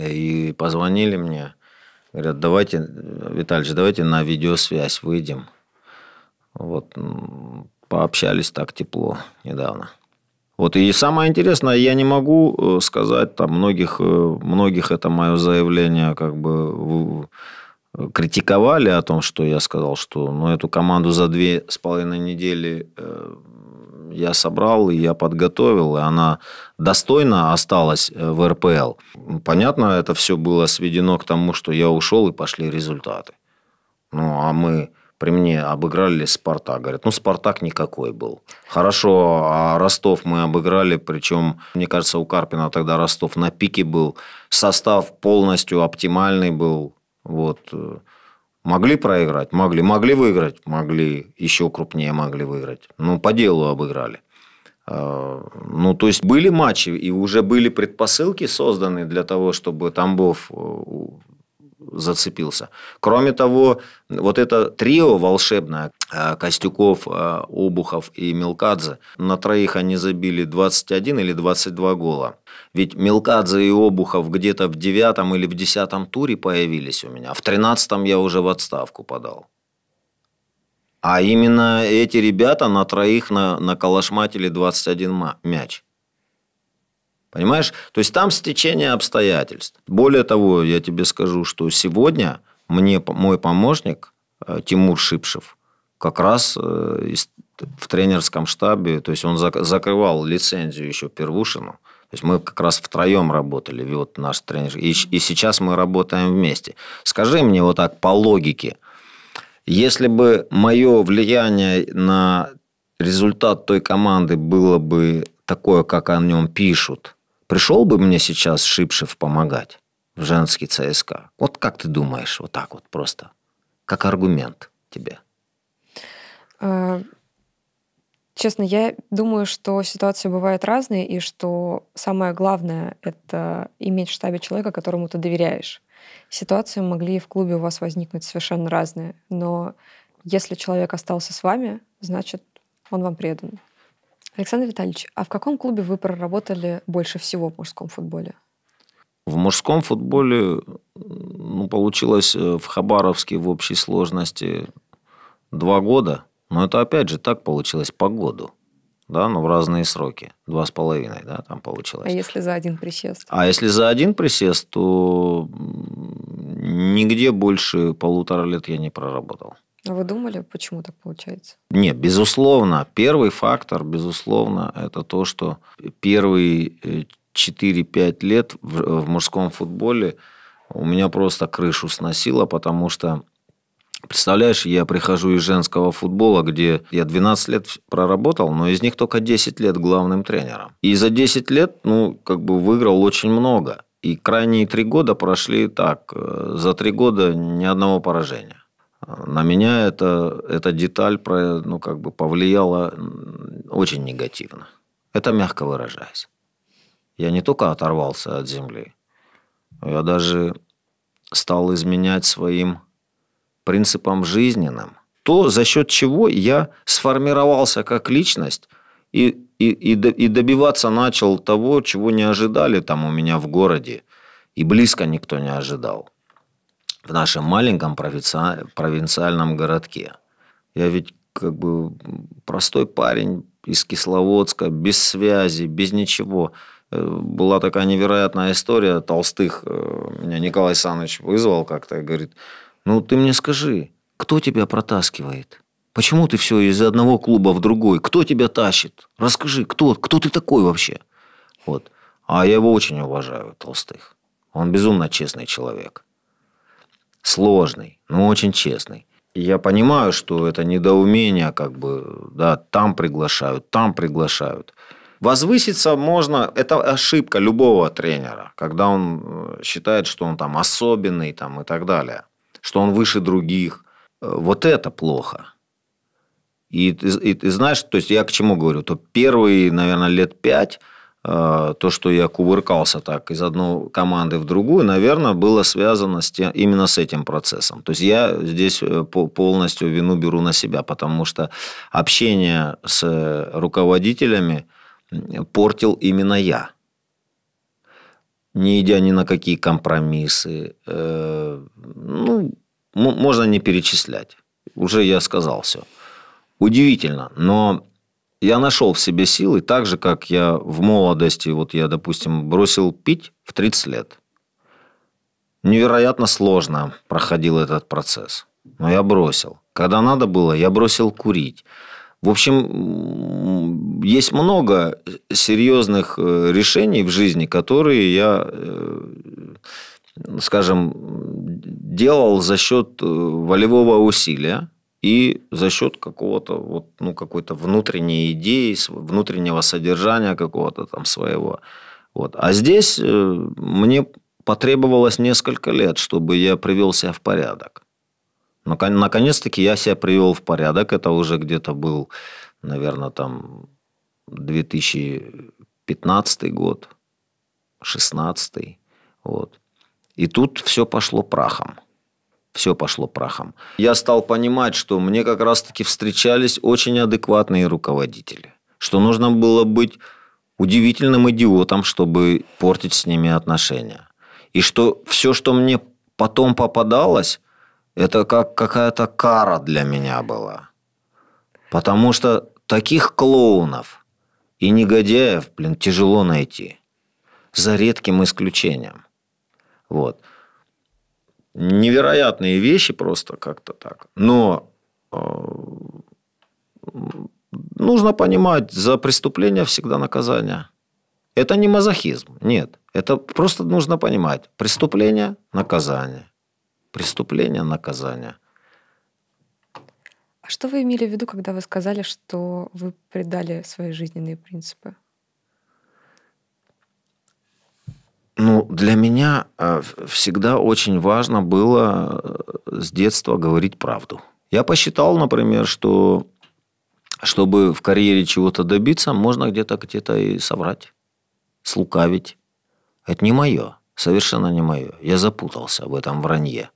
и позвонили мне. Говорят, давайте, Витальевич, давайте на видеосвязь выйдем. Вот пообщались так тепло недавно. Вот. И самое интересное, я не могу э, сказать, там, многих, э, многих это мое заявление как бы э, критиковали о том, что я сказал, что ну, эту команду за две с половиной недели я собрал и я подготовил, и она достойно осталась в РПЛ. Понятно, это все было сведено к тому, что я ушел и пошли результаты. Ну, а мы при мне обыграли «Спартак». Говорят, ну, «Спартак» никакой был. Хорошо, а Ростов мы обыграли, причем, мне кажется, у Карпина тогда Ростов на пике был. Состав полностью оптимальный был. Вот. Могли проиграть? Могли. Могли выиграть? Могли. Еще крупнее могли выиграть. Ну, по делу обыграли. А, ну, то есть были матчи, и уже были предпосылки созданы для того, чтобы Тамбов э, зацепился. Кроме того, вот это трио волшебное, э, Костюков, э, Обухов и Мелкадзе, на троих они забили 21 или 22 гола. Ведь Мелкадзе и Обухов где-то в девятом или в десятом туре появились у меня, а в тринадцатом я уже в отставку подал. А именно эти ребята на троих на, на колошматили 21 мяч. Понимаешь? То есть там стечение обстоятельств. Более того, я тебе скажу, что сегодня мне мой помощник э, Тимур Шипшев как раз э, в тренерском штабе, то есть он закрывал лицензию еще Первушину. То есть мы как раз втроем работали, вот наш тренер. И, и сейчас мы работаем вместе. Скажи мне вот так по логике, если бы мое влияние на результат той команды было бы такое, как о нем пишут, Пришел бы мне сейчас Шипшев помогать в женский ЦСКА. Вот как ты думаешь, вот так вот просто, как аргумент тебе? А, честно, я думаю, что ситуации бывают разные, и что самое главное — это иметь в штабе человека, которому ты доверяешь. Ситуации могли в клубе у вас возникнуть совершенно разные, но если человек остался с вами, значит, он вам предан. Александр Витальевич, а в каком клубе вы проработали больше всего в мужском футболе? В мужском футболе ну, получилось э, в Хабаровске в общей сложности два года. Но это опять же так получилось по году. Да, но в разные сроки. Два с половиной, да, там получилось. А если за один присест? А если за один присест, то нигде больше полутора лет я не проработал. А вы думали, почему так получается? Нет, безусловно. Первый фактор, безусловно, это то, что первые 4-5 э, лет в, в мужском футболе у меня просто крышу сносило, потому что Представляешь, я прихожу из женского футбола, где я 12 лет проработал, но из них только 10 лет главным тренером. И за 10 лет, ну, как бы выиграл очень много. И крайние три года прошли так. Э, за три года ни одного поражения. На меня это, эта деталь про ну, как бы повлияла очень негативно. Это мягко выражаясь. Я не только оторвался от земли, я даже стал изменять своим принципам жизненным. То, за счет чего я сформировался как личность и, и, и добиваться начал того, чего не ожидали там у меня в городе. И близко никто не ожидал в нашем маленьком провинци... провинциальном городке. Я ведь как бы простой парень из Кисловодска, без связи, без ничего. Э, была такая невероятная история толстых. Э, меня Николай Александрович вызвал как-то и говорит, ну ты мне скажи, кто тебя протаскивает? Почему ты все из одного клуба в другой? Кто тебя тащит? Расскажи, кто, кто ты такой вообще? Вот. А я его очень уважаю, Толстых. Он безумно честный человек сложный, но очень честный. И я понимаю, что это недоумение, как бы, да, там приглашают, там приглашают. Возвыситься можно, это ошибка любого тренера, когда он э, считает, что он там особенный там, и так далее, что он выше других. Э, вот это плохо. И, и, и знаешь, то есть я к чему говорю, то первые, наверное, лет пять – Э, то, что я кувыркался так из одной команды в другую, наверное, было связано с тем, именно с этим процессом. То есть я здесь э, полностью вину беру на себя, потому что общение с руководителями портил именно я. Не идя ни на какие компромиссы, э, ну, можно не перечислять. Уже я сказал все. Удивительно, но я нашел в себе силы, так же, как я в молодости, вот я, допустим, бросил пить в 30 лет. Невероятно сложно проходил этот процесс. Но я бросил. Когда надо было, я бросил курить. В общем, есть много серьезных э, решений в жизни, которые я, э, скажем, делал за счет э, волевого усилия, и за счет какого-то вот, ну, какой-то внутренней идеи, внутреннего содержания какого-то там своего. Вот. А здесь э, мне потребовалось несколько лет, чтобы я привел себя в порядок. но Наконец-таки я себя привел в порядок. Это уже где-то был, наверное, там 2015 год, 16 вот. И тут все пошло прахом все пошло прахом. Я стал понимать, что мне как раз-таки встречались очень адекватные руководители. Что нужно было быть удивительным идиотом, чтобы портить с ними отношения. И что все, что мне потом попадалось, это как какая-то кара для меня была. Потому что таких клоунов и негодяев, блин, тяжело найти. За редким исключением. Вот невероятные вещи просто как-то так. Но э, нужно понимать, за преступление всегда наказание. Это не мазохизм, нет. Это просто нужно понимать. Преступление – наказание. Преступление – наказание. А что вы имели в виду, когда вы сказали, что вы предали свои жизненные принципы? Ну, для меня э, всегда очень важно было э, с детства говорить правду. Я посчитал, например, что чтобы в карьере чего-то добиться, можно где-то где-то и соврать, слукавить. Это не мое, совершенно не мое. Я запутался в этом вранье.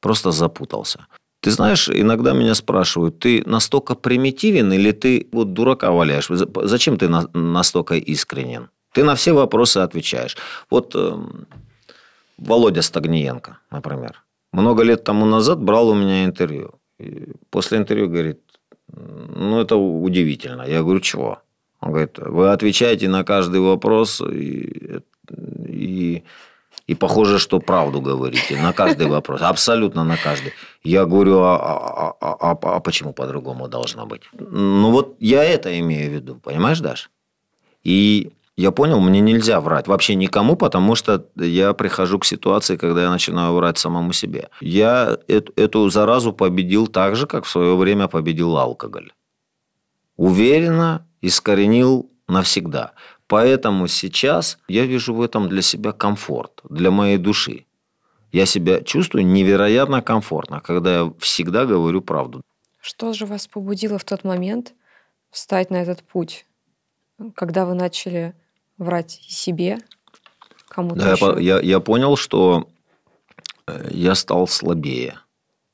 Просто запутался. Ты знаешь, иногда меня спрашивают, ты настолько примитивен или ты вот дурака валяешь? Зачем ты настолько искренен? Ты на все вопросы отвечаешь. Вот э, Володя Стагниенко, например, много лет тому назад брал у меня интервью. И после интервью говорит, ну, это удивительно. Я говорю, чего? Он говорит, вы отвечаете на каждый вопрос, и, и, и похоже, что правду говорите на каждый вопрос, абсолютно на каждый. Я говорю, а, а, а, а, а, а почему по-другому должно быть? Ну, вот я это имею в виду, понимаешь, Даш? И я понял, мне нельзя врать вообще никому, потому что я прихожу к ситуации, когда я начинаю врать самому себе. Я эту, эту заразу победил так же, как в свое время победил алкоголь. Уверенно искоренил навсегда. Поэтому сейчас я вижу в этом для себя комфорт, для моей души. Я себя чувствую невероятно комфортно, когда я всегда говорю правду. Что же вас побудило в тот момент встать на этот путь, когда вы начали врать себе, кому-то да, еще. Я, я понял, что э, я стал слабее.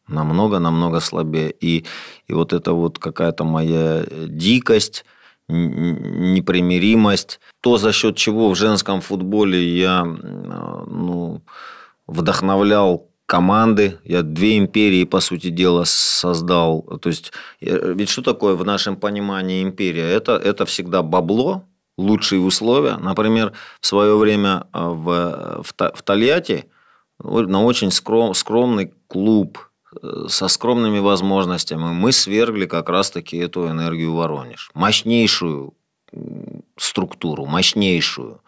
Намного-намного слабее. И, и вот это вот какая-то моя э, дикость, непримиримость, то, за счет чего в женском футболе я э, ну, вдохновлял команды, я две империи, по сути дела, создал. То есть, ведь что такое в нашем понимании империя? Это, это всегда бабло, лучшие условия. Например, в свое время э, в, в, в Тольятти ну, на очень скром, скромный клуб э, со скромными возможностями мы свергли как раз-таки эту энергию Воронеж. Мощнейшую структуру, мощнейшую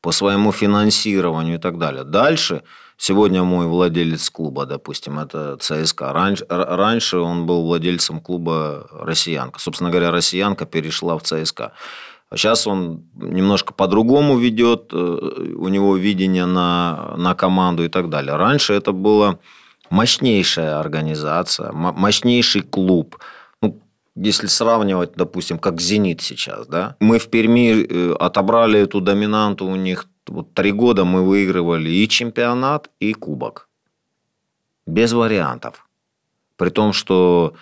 по своему финансированию и так далее. Дальше, сегодня мой владелец клуба, допустим, это ЦСКА. Раньше, раньше он был владельцем клуба «Россиянка». Собственно говоря, «Россиянка» перешла в ЦСКА. А сейчас он немножко по-другому ведет, э, у него видение на, на команду и так далее. Раньше это была мощнейшая организация, мощнейший клуб. Ну, если сравнивать, допустим, как «Зенит» сейчас, да, мы в Перми э, отобрали эту доминанту у них. Вот три года мы выигрывали и чемпионат, и кубок. Без вариантов. При том, что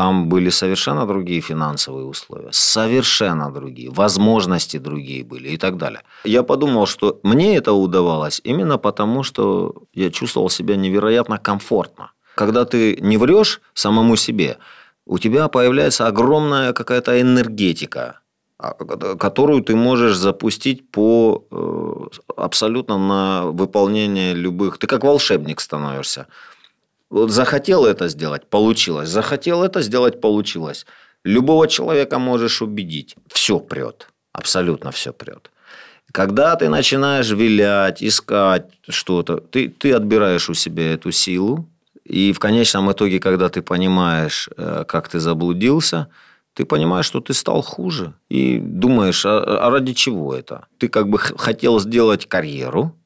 там были совершенно другие финансовые условия, совершенно другие, возможности другие были и так далее. Я подумал, что мне это удавалось именно потому, что я чувствовал себя невероятно комфортно. Когда ты не врешь самому себе, у тебя появляется огромная какая-то энергетика, а, которую ты можешь запустить по э, абсолютно на выполнение любых... Ты как волшебник становишься. Вот захотел это сделать, получилось. Захотел это сделать, получилось. Любого человека можешь убедить. Все прет. Абсолютно все прет. Когда ты начинаешь вилять, искать что-то, ты, ты отбираешь у себя эту силу. И в конечном итоге, когда ты понимаешь, э, как ты заблудился, ты понимаешь, что ты стал хуже. И думаешь, а, а ради чего это? Ты как бы хотел сделать карьеру,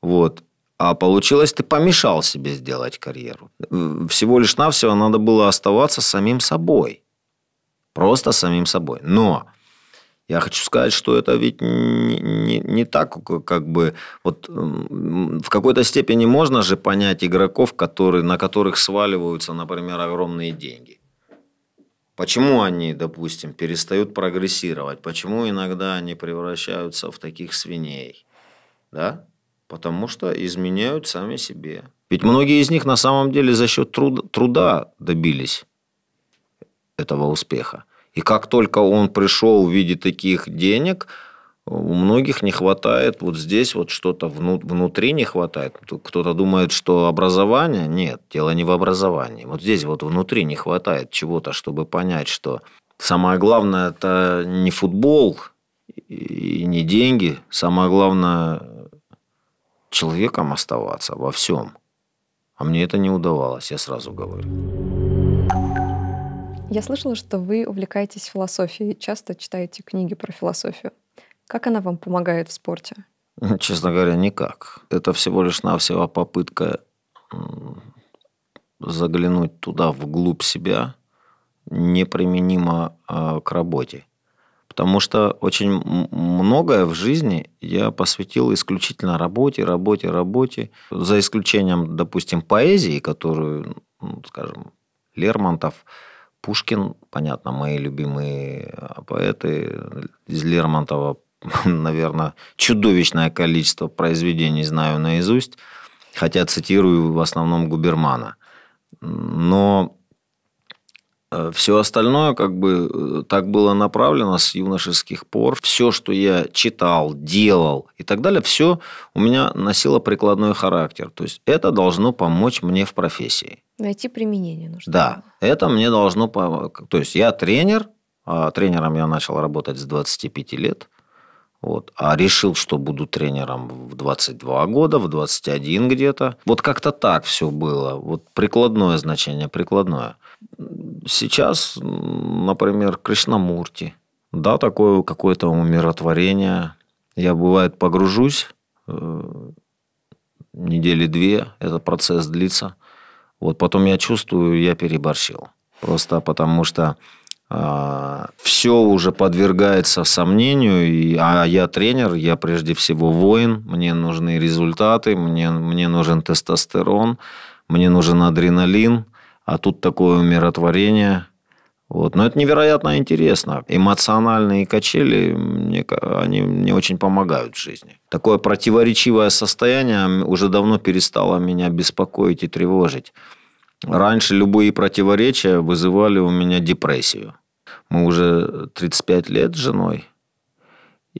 вот, а получилось, ты помешал себе сделать карьеру. Всего лишь навсего надо было оставаться самим собой. Просто самим собой. Но я хочу сказать, что это ведь не, не, не так, как бы вот в какой-то степени можно же понять игроков, которые, на которых сваливаются, например, огромные деньги. Почему они, допустим, перестают прогрессировать? Почему иногда они превращаются в таких свиней? Да? потому что изменяют сами себе. Ведь многие из них на самом деле за счет труда, труда добились этого успеха. И как только он пришел в виде таких денег, у многих не хватает вот здесь вот что-то внутри не хватает. Кто-то думает, что образование. Нет, дело не в образовании. Вот здесь вот внутри не хватает чего-то, чтобы понять, что самое главное это не футбол и не деньги. Самое главное человеком оставаться во всем. А мне это не удавалось, я сразу говорю. Я слышала, что вы увлекаетесь философией, часто читаете книги про философию. Как она вам помогает в спорте? Честно говоря, никак. Это всего лишь навсего попытка заглянуть туда, вглубь себя, неприменимо а, к работе. Потому что очень многое в жизни я посвятил исключительно работе, работе, работе. За исключением, допустим, поэзии, которую, ну, скажем, Лермонтов, Пушкин, понятно, мои любимые а, поэты. Из Лермонтова, <laughs> наверное, чудовищное количество произведений знаю наизусть, хотя цитирую в основном Губермана. Но Э, все остальное как бы э, так было направлено с юношеских пор. Все, что я читал, делал и так далее, все у меня носило прикладной характер. То есть это должно помочь мне в профессии. Найти применение нужно. Да, это мне должно помочь. То есть я тренер, а тренером я начал работать с 25 лет. Вот. А решил, что буду тренером в 22 года, в 21 где-то. Вот как-то так все было. Вот прикладное значение, прикладное. Сейчас, например, Кришнамурти, да, такое какое-то умиротворение. Я, бывает, погружусь э, недели две, этот процесс длится. Вот потом я чувствую, я переборщил. Просто потому что э, а, все уже подвергается сомнению, и, а я тренер, я прежде всего воин, мне нужны результаты, мне, мне нужен тестостерон, мне нужен адреналин, а тут такое умиротворение. Вот. Но это невероятно интересно. Эмоциональные качели, мне, они мне очень помогают в жизни. Такое противоречивое состояние уже давно перестало меня беспокоить и тревожить. Раньше любые противоречия вызывали у меня депрессию. Мы уже 35 лет с женой.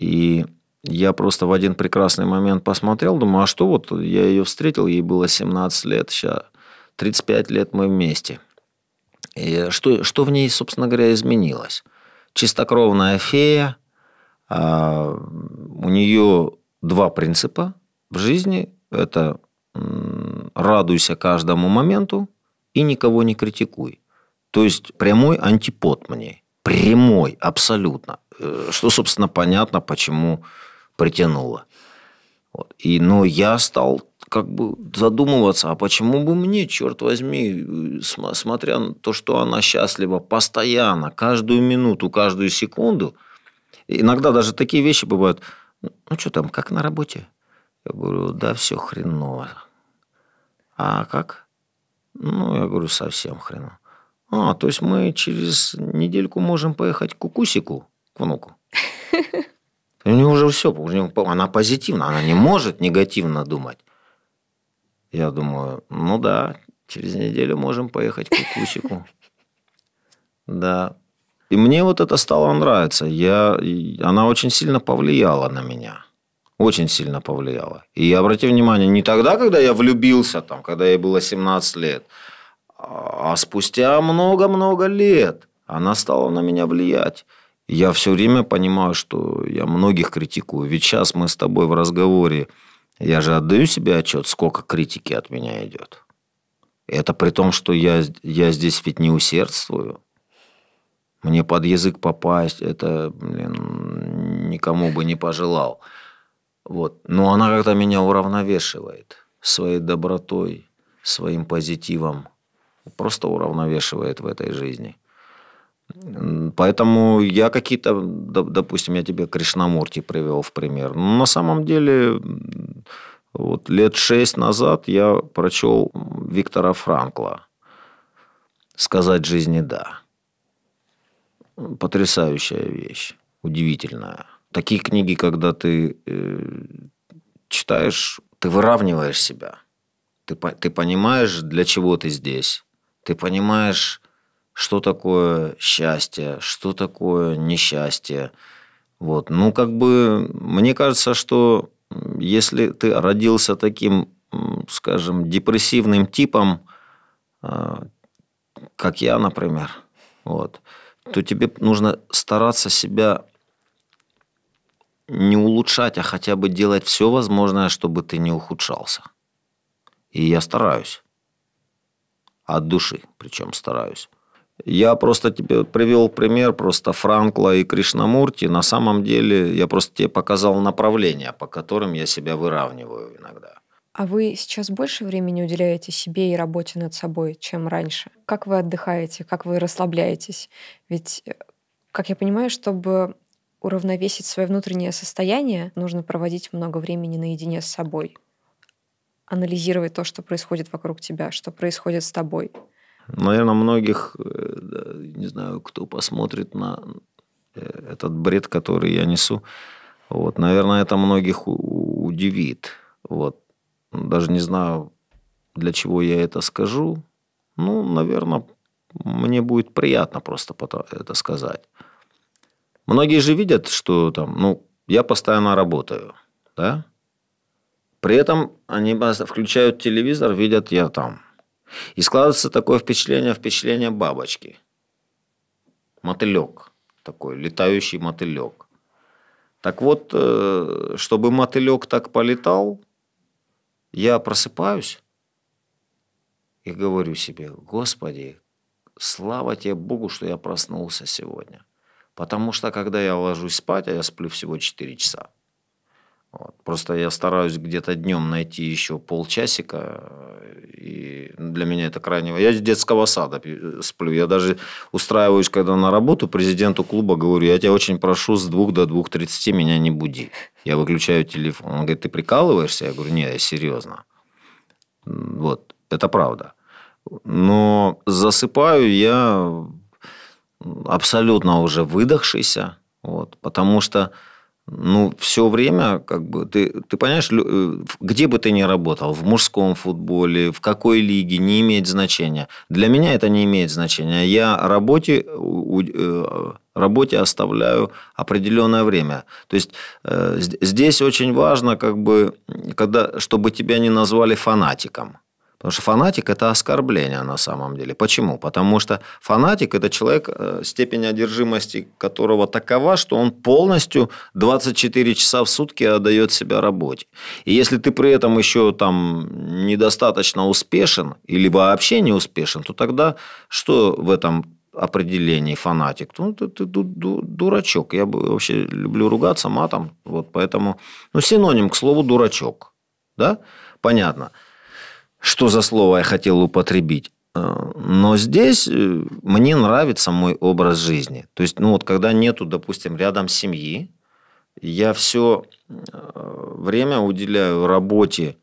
И я просто в один прекрасный момент посмотрел, думаю, а что вот, я ее встретил, ей было 17 лет, сейчас 35 лет мы вместе. И что, что в ней, собственно говоря, изменилось? Чистокровная фея, а, у нее два принципа в жизни. Это радуйся каждому моменту и никого не критикуй. То есть прямой антипод мне. Прямой, абсолютно. Э, что, собственно, понятно, почему притянуло. Вот. И, но я стал как бы задумываться, а почему бы мне, черт возьми, э, смотря на то, что она счастлива постоянно, каждую минуту, каждую секунду, иногда даже такие вещи бывают, ну, ну что там, как на работе? Я говорю, да, все хреново. А как? Ну, я говорю, совсем хреново. А, то есть мы через недельку можем поехать к кукусику, к внуку. <laughs> У нее уже все, она позитивна, она не может негативно думать. Я думаю, ну да, через неделю можем поехать к Кукусику. Да. И мне вот это стало нравиться. Я, она очень сильно повлияла на меня. Очень сильно повлияла. И обрати внимание, не тогда, когда я влюбился, там, когда ей было 17 лет, а, а спустя много-много лет она стала на меня влиять. Я все время понимаю, что я многих критикую. Ведь сейчас мы с тобой в разговоре я же отдаю себе отчет, сколько критики от меня идет. Это при том, что я, я здесь ведь не усердствую. Мне под язык попасть, это, блин, никому бы не пожелал. Вот. Но она как-то меня уравновешивает своей добротой, своим позитивом. Просто уравновешивает в этой жизни. Поэтому я какие-то, допустим, я тебе Кришнамурти привел в пример. Но ну, на самом деле вот лет шесть назад я прочел Виктора Франкла «Сказать жизни да». Потрясающая вещь, удивительная. Такие книги, когда ты э, читаешь, ты выравниваешь себя. Ты, ты понимаешь, для чего ты здесь. Ты понимаешь, что такое счастье, что такое несчастье. Вот. Ну, как бы, мне кажется, что если ты родился таким, скажем, депрессивным типом, а, как я, например, вот, то тебе нужно стараться себя не улучшать, а хотя бы делать все возможное, чтобы ты не ухудшался. И я стараюсь. От души причем стараюсь. Я просто тебе привел пример просто Франкла и Кришнамурти. На самом деле я просто тебе показал направления, по которым я себя выравниваю иногда. А вы сейчас больше времени уделяете себе и работе над собой, чем раньше? Как вы отдыхаете, как вы расслабляетесь? Ведь, э, как я понимаю, чтобы уравновесить свое внутреннее состояние, нужно проводить много времени наедине с собой, анализировать то, что происходит вокруг тебя, что происходит с тобой – наверное, многих, э, не знаю, кто посмотрит на э, этот бред, который я несу, вот, наверное, это многих удивит. Вот, даже не знаю, для чего я это скажу. Ну, наверное, мне будет приятно просто это сказать. Многие же видят, что там, ну, я постоянно работаю, да? При этом они а, включают телевизор, видят я там и складывается такое впечатление, впечатление бабочки. Мотылек такой, летающий мотылек. Так вот, э, чтобы мотылек так полетал, я просыпаюсь и говорю себе, Господи, слава тебе Богу, что я проснулся сегодня. Потому что, когда я ложусь спать, а я сплю всего 4 часа, вот. Просто я стараюсь где-то днем найти еще полчасика, и для меня это крайне... Я с детского сада э, сплю. Я даже устраиваюсь, когда на работу, президенту клуба говорю, я тебя очень прошу, с двух до двух тридцати меня не буди. Я выключаю телефон. Он говорит, ты прикалываешься? Я говорю, нет, я серьезно. Вот, это правда. Но засыпаю я абсолютно уже выдохшийся, вот, потому что ну, все время, как бы, ты, ты понимаешь, э, где бы ты ни работал, в мужском футболе, в какой лиге, не имеет значения. Для меня это не имеет значения. Я работе, э, работе оставляю определенное время. То есть, э, здесь очень важно, как бы, когда, чтобы тебя не назвали фанатиком. Потому что фанатик – это оскорбление на самом деле. Почему? Потому что фанатик – это человек, э, степень одержимости которого такова, что он полностью 24 часа в сутки отдает себя работе. И если ты при этом еще там недостаточно успешен или вообще не успешен, то тогда что в этом определении фанатик, ну, ты, ты ду, ду, дурачок. Я вообще люблю ругаться матом, вот поэтому... Ну, синоним, к слову, дурачок, да? Понятно что за слово я хотел употребить. Э, но здесь э, мне нравится мой образ жизни. То есть, ну вот, когда нету, допустим, рядом семьи, я все э, время уделяю работе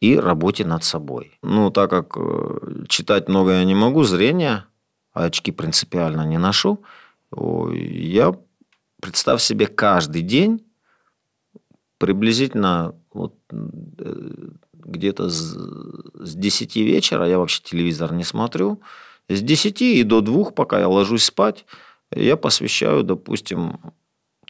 и работе над собой. Ну, так как читать много я не могу, зрение, а очки принципиально не ношу, я, представь себе, каждый день приблизительно вот где-то с, с 10 вечера, я вообще телевизор не смотрю, с 10 и до 2, пока я ложусь спать, я посвящаю, допустим,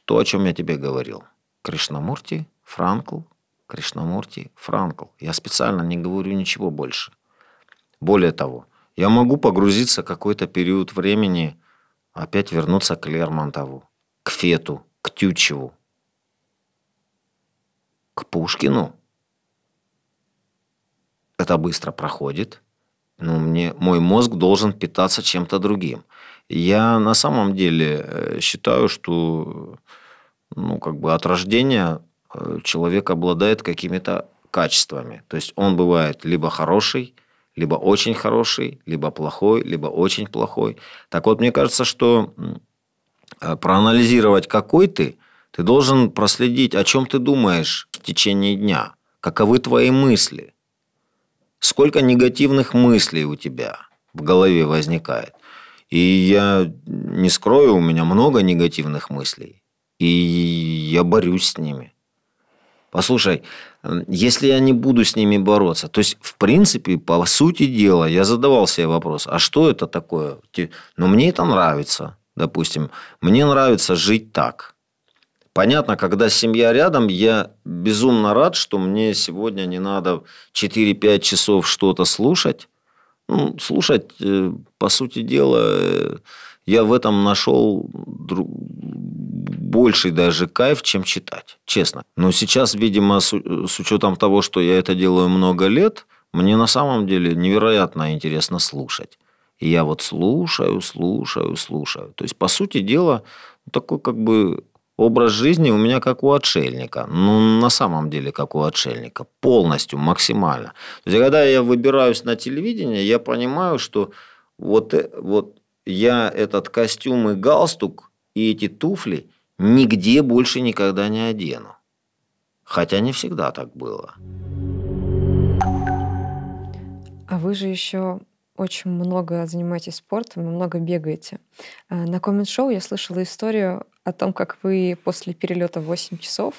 то, о чем я тебе говорил. Кришнамурти, Франкл, Кришнамурти, Франкл. Я специально не говорю ничего больше. Более того, я могу погрузиться какой-то период времени, опять вернуться к Лермонтову, к Фету, к Тютчеву, к Пушкину – это быстро проходит. но ну, мне, мой мозг должен питаться чем-то другим. Я на самом деле э, считаю, что ну, как бы от рождения э, человек обладает какими-то качествами. То есть он бывает либо хороший, либо очень хороший, либо плохой, либо очень плохой. Так вот, мне кажется, что э, проанализировать, какой ты, ты должен проследить, о чем ты думаешь в течение дня, каковы твои мысли – сколько негативных мыслей у тебя в голове возникает. И я не скрою, у меня много негативных мыслей. И я борюсь с ними. Послушай, если я не буду с ними бороться, то есть, в принципе, по сути дела, я задавал себе вопрос, а что это такое? Но ну, мне это нравится, допустим. Мне нравится жить так. Понятно, когда семья рядом, я безумно рад, что мне сегодня не надо 4-5 часов что-то слушать. Ну, слушать, э, по сути дела, э, я в этом нашел больший даже кайф, чем читать, честно. Но сейчас, видимо, с, э, с учетом того, что я это делаю много лет, мне на самом деле невероятно интересно слушать. И я вот слушаю, слушаю, слушаю. То есть, по сути дела, такой как бы Образ жизни у меня как у отшельника. Ну, на самом деле, как у отшельника. Полностью, максимально. То есть, когда я выбираюсь на телевидение, я понимаю, что вот, э, вот я этот костюм и галстук, и эти туфли нигде больше никогда не одену. Хотя не всегда так было. А вы же еще очень много занимаетесь спортом много бегаете. Э, на коммент-шоу я слышала историю о том, как вы после перелета в 8 часов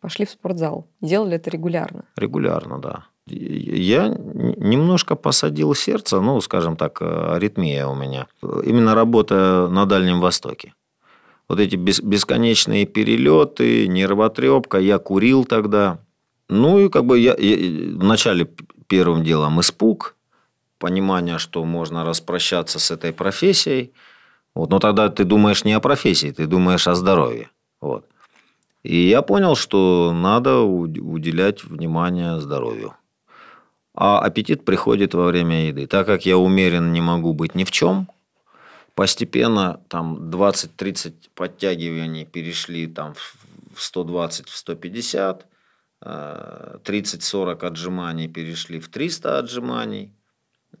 пошли в спортзал. Делали это регулярно? Регулярно, да. Я немножко посадил сердце, ну, скажем так, э, аритмия у меня. Именно работа на Дальнем Востоке. Вот эти бесконечные перелеты, нервотрепка, я курил тогда. Ну и как бы я, я вначале первым делом испуг, понимание, что можно распрощаться с этой профессией – вот, но тогда ты думаешь не о профессии, ты думаешь о здоровье. Вот. И я понял, что надо уделять внимание здоровью. А аппетит приходит во время еды. Так как я умерен не могу быть ни в чем, постепенно там 20-30 подтягиваний перешли там в 120, в 150, 30-40 э, отжиманий перешли в 300 отжиманий,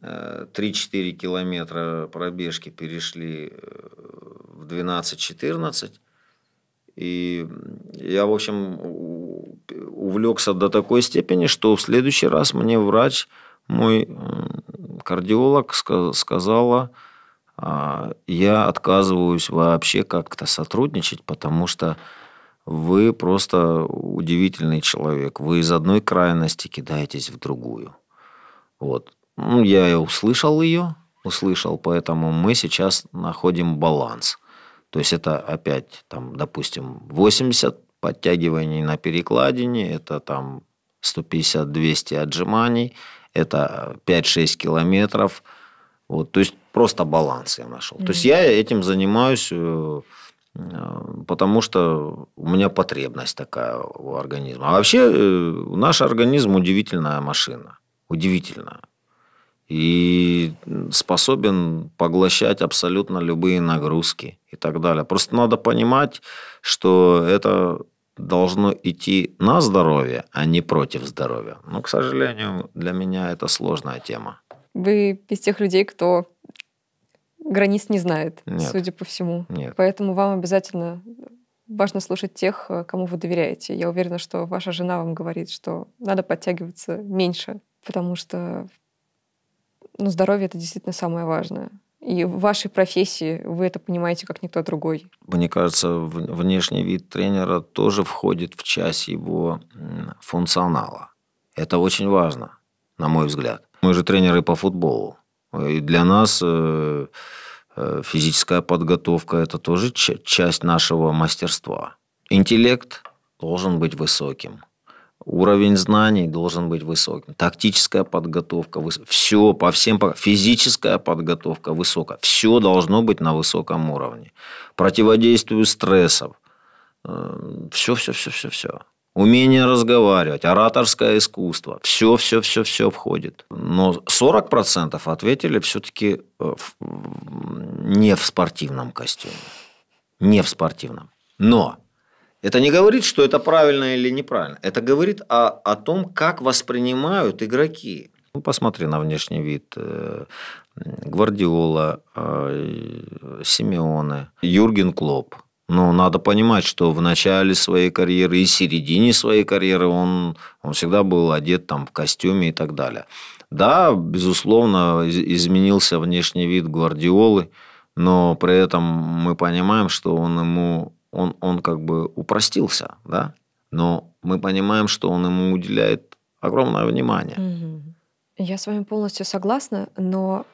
3-4 э, километра пробежки перешли э, в 12-14. И я, в общем, увлекся до такой степени, что в следующий раз мне врач, мой э, кардиолог, сказала, а, я отказываюсь вообще как-то сотрудничать, потому что вы просто удивительный человек. Вы из одной крайности кидаетесь в другую. Вот. Ну, я услышал ее, услышал, поэтому мы сейчас находим баланс. То есть это опять, там, допустим, 80 подтягиваний на перекладине, это там 150-200 отжиманий, это 5-6 километров. Вот, то есть просто баланс я нашел. Mm-hmm. То есть я этим занимаюсь, э, потому что у меня потребность такая у организма. А вообще э, наш организм удивительная машина. Удивительная и способен поглощать абсолютно любые нагрузки и так далее. Просто надо понимать, что это должно идти на здоровье, а не против здоровья. Но, к сожалению, для меня это сложная тема. Вы из тех людей, кто границ не знает, нет, судя по всему. Нет. Поэтому вам обязательно важно слушать тех, э, кому вы доверяете. Я уверена, что ваша жена вам говорит, что надо подтягиваться меньше, потому что ну, здоровье это действительно самое важное. И в вашей профессии вы это понимаете, как никто другой. Мне кажется, внешний вид тренера тоже входит в часть его функционала. Это очень важно, на мой взгляд. Мы же тренеры по футболу. И для нас э, э, физическая подготовка – это тоже часть нашего мастерства. Интеллект должен быть высоким уровень знаний должен быть высоким, тактическая подготовка, все по всем, физическая подготовка высокая, все должно быть на высоком уровне. Противодействию стрессов, все, э, все, все, все, все. Умение разговаривать, ораторское искусство, все, все, все, все входит. Но 40% ответили все-таки э, не в спортивном костюме. Не в спортивном. Но это не говорит, что это правильно или неправильно. Это говорит о, о том, как воспринимают игроки. Ну, посмотри на внешний вид. Э, Гвардиола, э, Симеоне, Юрген Клоп. Но ну, надо понимать, что в начале своей карьеры и середине своей карьеры он, он всегда был одет там в костюме и так далее. Да, безусловно, изменился внешний вид Гвардиолы, но при этом мы понимаем, что он ему он, он как бы упростился, да, но мы понимаем, что он ему уделяет огромное внимание. Угу. Я с вами полностью согласна, но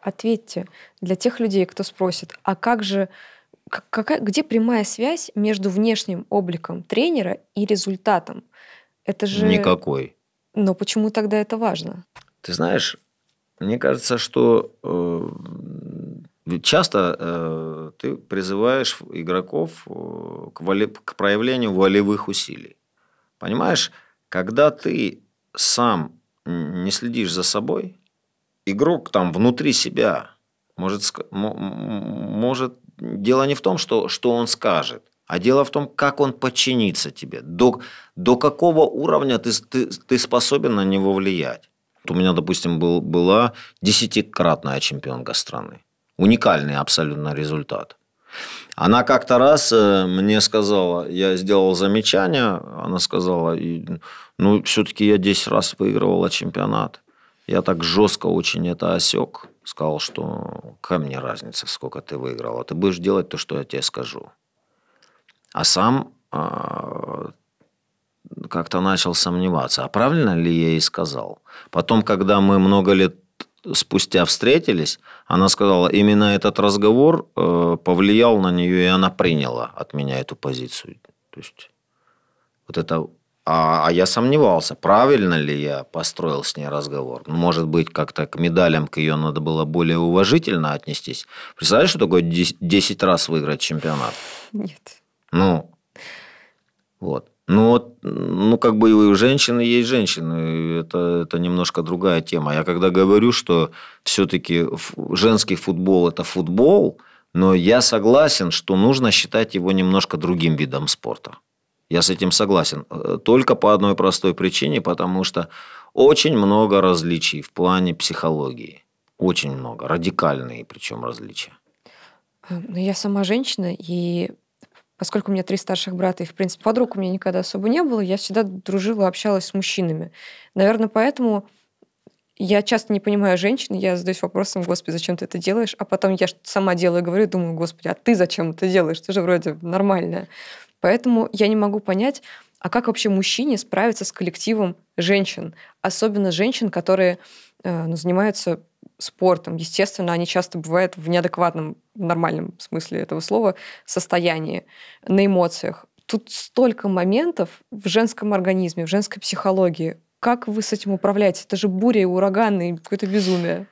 ответьте для тех людей, кто спросит, а как же, какая, где прямая связь между внешним обликом тренера и результатом? Это же... Никакой. Но почему тогда это важно? Ты знаешь, мне кажется, что э, Часто э, ты призываешь игроков э, к, воле, к проявлению волевых усилий. Понимаешь, когда ты сам не следишь за собой, игрок там внутри себя может, может дело не в том, что, что он скажет, а дело в том, как он подчинится тебе, до, до какого уровня ты, ты, ты способен на него влиять. Вот у меня, допустим, был, была десятикратная чемпионка страны уникальный абсолютно результат. Она как-то раз э, мне сказала, я сделал замечание, она сказала, ну, все-таки я 10 раз выигрывала чемпионат. Я так жестко очень это осек, сказал, что ко мне разница, сколько ты выиграла, ты будешь делать то, что я тебе скажу. А сам а, как-то начал сомневаться, а правильно ли я и сказал. Потом, когда мы много лет спустя встретились, она сказала, именно этот разговор э, повлиял на нее, и она приняла от меня эту позицию. То есть вот это... А, а я сомневался, правильно ли я построил с ней разговор. Ну, может быть, как-то к медалям к ее надо было более уважительно отнестись. Представляешь, что такое 10 раз выиграть чемпионат? Нет. Ну, вот. Ну вот, ну, как бы и женщины есть женщины, это, это немножко другая тема. Я когда говорю, что все-таки женский футбол – это футбол, но я согласен, что нужно считать его немножко другим видом спорта. Я с этим согласен. Э, только по одной простой причине, потому что очень много различий в плане психологии. Очень много. Радикальные причем различия. Э, но ну, Я сама женщина, и поскольку у меня три старших брата, и, в принципе, подруг у меня никогда особо не было, я всегда дружила, общалась с мужчинами. Наверное, поэтому я часто не понимаю женщин, я задаюсь вопросом, господи, зачем ты это делаешь? А потом я сама делаю, говорю, думаю, господи, а ты зачем это делаешь? Ты же вроде нормальная. Поэтому я не могу понять, а как вообще мужчине справиться с коллективом женщин, особенно женщин, которые э, ну, занимаются спортом. Естественно, они часто бывают в неадекватном, в нормальном смысле этого слова, состоянии, на эмоциях. Тут столько моментов в женском организме, в женской психологии. Как вы с этим управляете? Это же буря и ураганы, и какое-то безумие.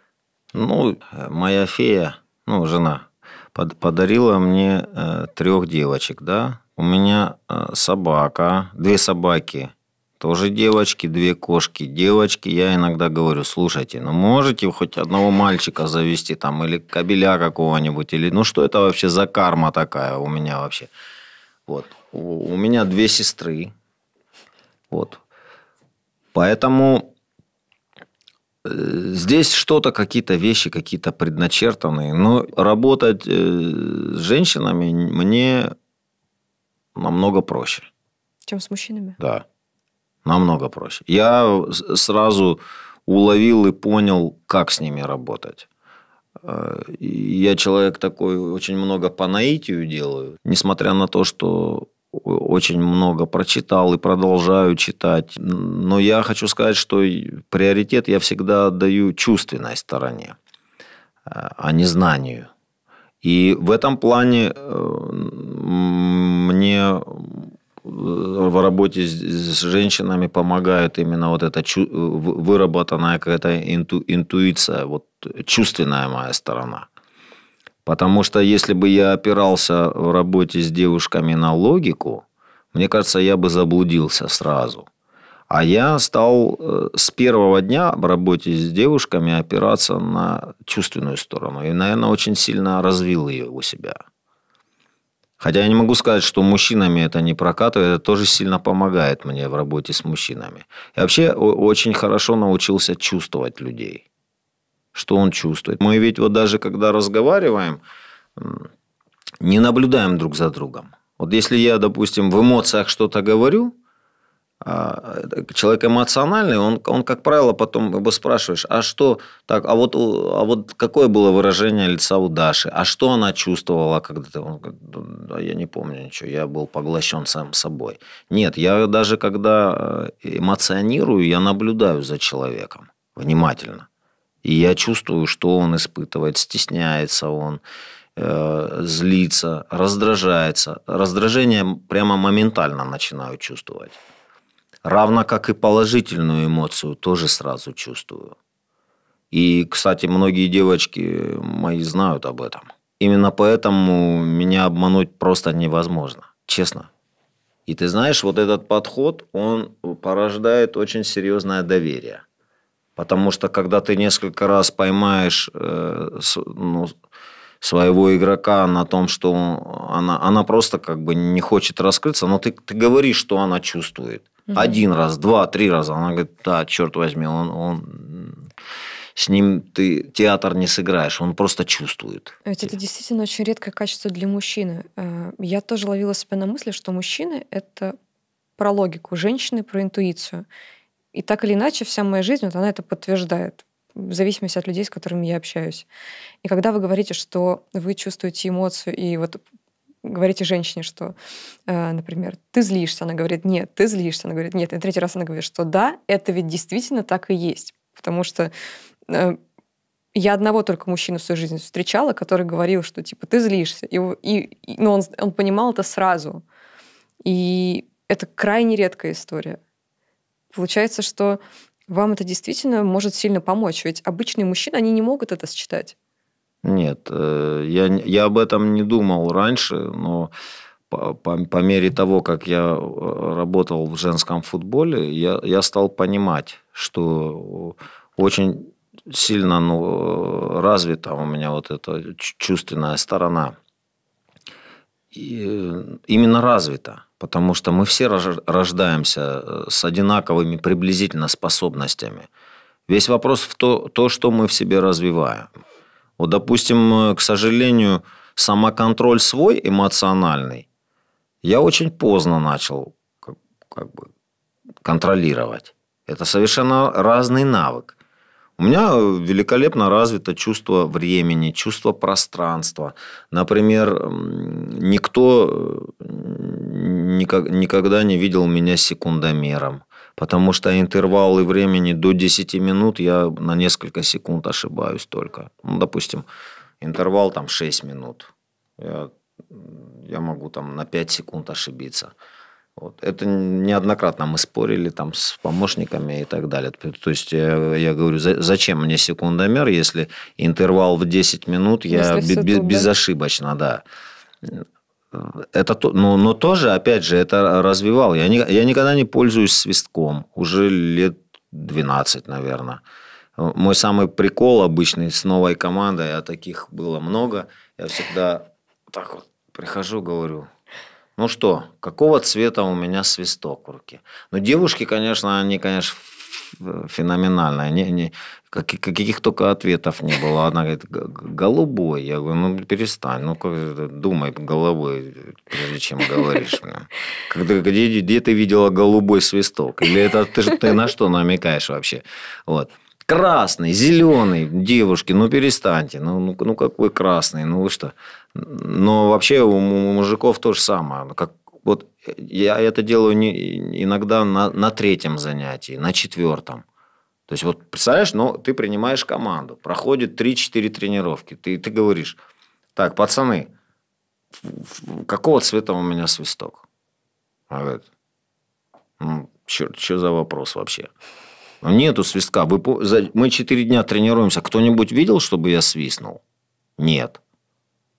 Ну, моя фея, ну, жена, под, подарила мне э, трех девочек, да. У меня э, собака, две собаки – тоже девочки, две кошки. Девочки, я иногда говорю, слушайте, ну можете хоть одного мальчика завести там, или кабеля какого-нибудь, или ну что это вообще за карма такая у меня вообще? Вот. У, у меня две сестры. Вот. Поэтому э, Здесь что-то, какие-то вещи, какие-то предначертанные. Но работать э, с женщинами мне намного проще. Чем с мужчинами? Да намного проще. Я сразу уловил и понял, как с ними работать. Э, я человек такой, очень много по наитию делаю, несмотря на то, что очень много прочитал и продолжаю читать. Но я хочу сказать, что приоритет я всегда даю чувственной стороне, а не знанию. И в этом плане э, мне в работе с, с женщинами помогают именно вот эта чу- выработанная какая-то инту, интуиция, вот чувственная моя сторона. Потому что если бы я опирался в работе с девушками на логику, мне кажется, я бы заблудился сразу. А я стал э, с первого дня в работе с девушками опираться на чувственную сторону. И, наверное, очень сильно развил ее у себя. Хотя я не могу сказать, что мужчинами это не прокатывает, это тоже сильно помогает мне в работе с мужчинами. Я вообще очень хорошо научился чувствовать людей. Что он чувствует. Мы ведь вот даже когда разговариваем, не наблюдаем друг за другом. Вот если я, допустим, в эмоциях что-то говорю, а, человек эмоциональный, он, он, как правило, потом его спрашиваешь, а что, так, а вот, а вот какое было выражение лица у Даши, а что она чувствовала, когда ты, он говорит, да, я не помню ничего, я был поглощен сам собой. Нет, я даже когда э, эмоционирую, я наблюдаю за человеком внимательно. И я чувствую, что он испытывает, стесняется он, э, злится, раздражается. Раздражение прямо моментально начинаю чувствовать. Равно как и положительную эмоцию тоже сразу чувствую. И, кстати, многие девочки мои знают об этом. Именно поэтому меня обмануть просто невозможно, честно. И ты знаешь, вот этот подход, он порождает очень серьезное доверие. Потому что когда ты несколько раз поймаешь э, с, ну, своего игрока на том, что она, она просто как бы не хочет раскрыться, но ты, ты говоришь, что она чувствует. Угу. Один раз, два, три раза. Она говорит, да, черт возьми, он, он с ним ты театр не сыграешь, он просто чувствует. А ведь это действительно очень редкое качество для мужчины. Э, я тоже ловила себя на мысли, что мужчины — это про логику, женщины — про интуицию. И так или иначе, вся моя жизнь, вот она это подтверждает в зависимости от людей, с которыми я общаюсь. И когда вы говорите, что вы чувствуете эмоцию и вот говорите женщине, что, э, например, ты злишься, она говорит, нет, ты злишься, она говорит, нет, и третий раз она говорит, что да, это ведь действительно так и есть, потому что э, я одного только мужчину в своей жизни встречала, который говорил, что типа ты злишься, и, и, и но ну, он, он понимал это сразу, и это крайне редкая история. Получается, что вам это действительно может сильно помочь, ведь обычные мужчины они не могут это считать. Нет, э, я, я об этом не думал раньше, но по, по, по мере того, как я э, работал в женском футболе, я, я стал понимать, что очень сильно ну, э, развита у меня вот эта чувственная сторона. И именно развита, потому что мы все рождаемся с одинаковыми приблизительно способностями. Весь вопрос в то, то что мы в себе развиваем. Вот, допустим, э, к сожалению, самоконтроль свой эмоциональный я очень поздно начал как, как бы контролировать. Это совершенно разный навык. У меня великолепно развито чувство времени, чувство пространства. Например, никто э, никогда не видел меня секундомером потому что интервалы времени до 10 минут я на несколько секунд ошибаюсь только. Ну, допустим, интервал там 6 минут. Я, я могу там на 5 секунд ошибиться. Вот. Это неоднократно мы спорили там с помощниками и так далее. То есть я, э, я говорю, за, зачем мне секундомер, если интервал в 10 минут я без, безошибочно, да. Это, ну, но тоже, опять же, это развивал. Я, не, я никогда не пользуюсь свистком. Уже лет 12, наверное. Мой самый прикол обычный с новой командой, а таких было много, я всегда так вот прихожу, говорю, ну что, какого цвета у меня свисток в руке? Ну, девушки, конечно, они, конечно, феноменальная. Не, не, как, каких только ответов не было. Она говорит, голубой. Я говорю, ну перестань, ну думай головой, прежде чем говоришь. Когда, где, где ты видела голубой свисток? Или это ты, ты на что намекаешь вообще? Вот. Красный, зеленый, девушки, ну перестаньте, ну, ну, ну какой красный, ну вы что? Но вообще у мужиков то же самое, как вот э, я это делаю не, иногда на, на третьем занятии, на четвертом. То есть, вот представляешь, ну, ты принимаешь команду, проходит 3-4 тренировки, ты, ты говоришь, так, пацаны, какого цвета у меня свисток? Она говорит, ну, что за вопрос вообще? Ну, нету свистка. Вы, мы 4 дня тренируемся. Кто-нибудь видел, чтобы я свистнул? Нет.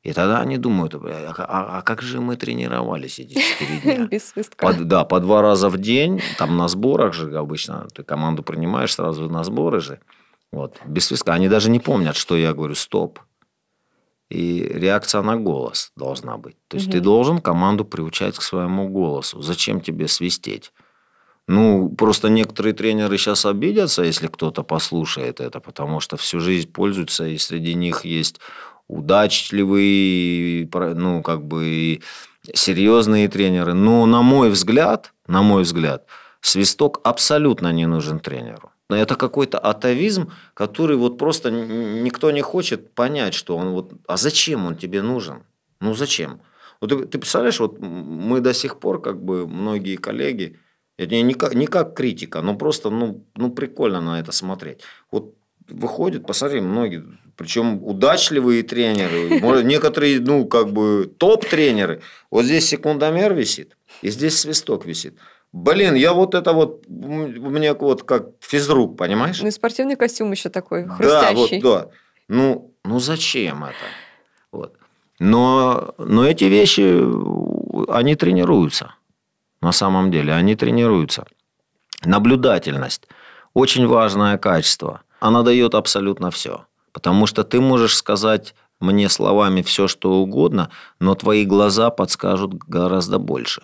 И тогда они думают, а, а, а как же мы тренировались эти четыре <laughs> дня? Без свистка. да, по два раза в день, там на сборах же обычно, ты команду принимаешь сразу на сборы же. Вот, без свистка. Они даже не помнят, что я говорю, стоп. И реакция на голос должна быть. То есть ты должен команду приучать к своему голосу. Зачем тебе свистеть? Ну, просто некоторые тренеры сейчас обидятся, если кто-то послушает это, потому что всю жизнь пользуются, и среди них есть удачливые, ну, как бы серьезные тренеры. Но, на мой взгляд, на мой взгляд, свисток абсолютно не нужен тренеру. Но Это какой-то атовизм, который вот просто никто не хочет понять, что он вот... А зачем он тебе нужен? Ну, зачем? Вот ты, ты представляешь, вот мы до сих пор, как бы, многие коллеги, это не как, не как критика, но просто, ну, ну, прикольно на это смотреть. Вот выходит, посмотри, многие, причем удачливые тренеры, может, некоторые, ну, как бы топ-тренеры. Вот здесь секундомер висит, и здесь свисток висит. Блин, я вот это вот, у меня вот как физрук, понимаешь? Ну, и спортивный костюм еще такой, хрустящий. Да, вот, да. Ну, ну зачем это? Вот. Но, но эти вещи, они тренируются на самом деле, они тренируются. Наблюдательность – очень важное качество она дает абсолютно все. Потому что ты можешь сказать мне словами все, что угодно, но твои глаза подскажут гораздо больше.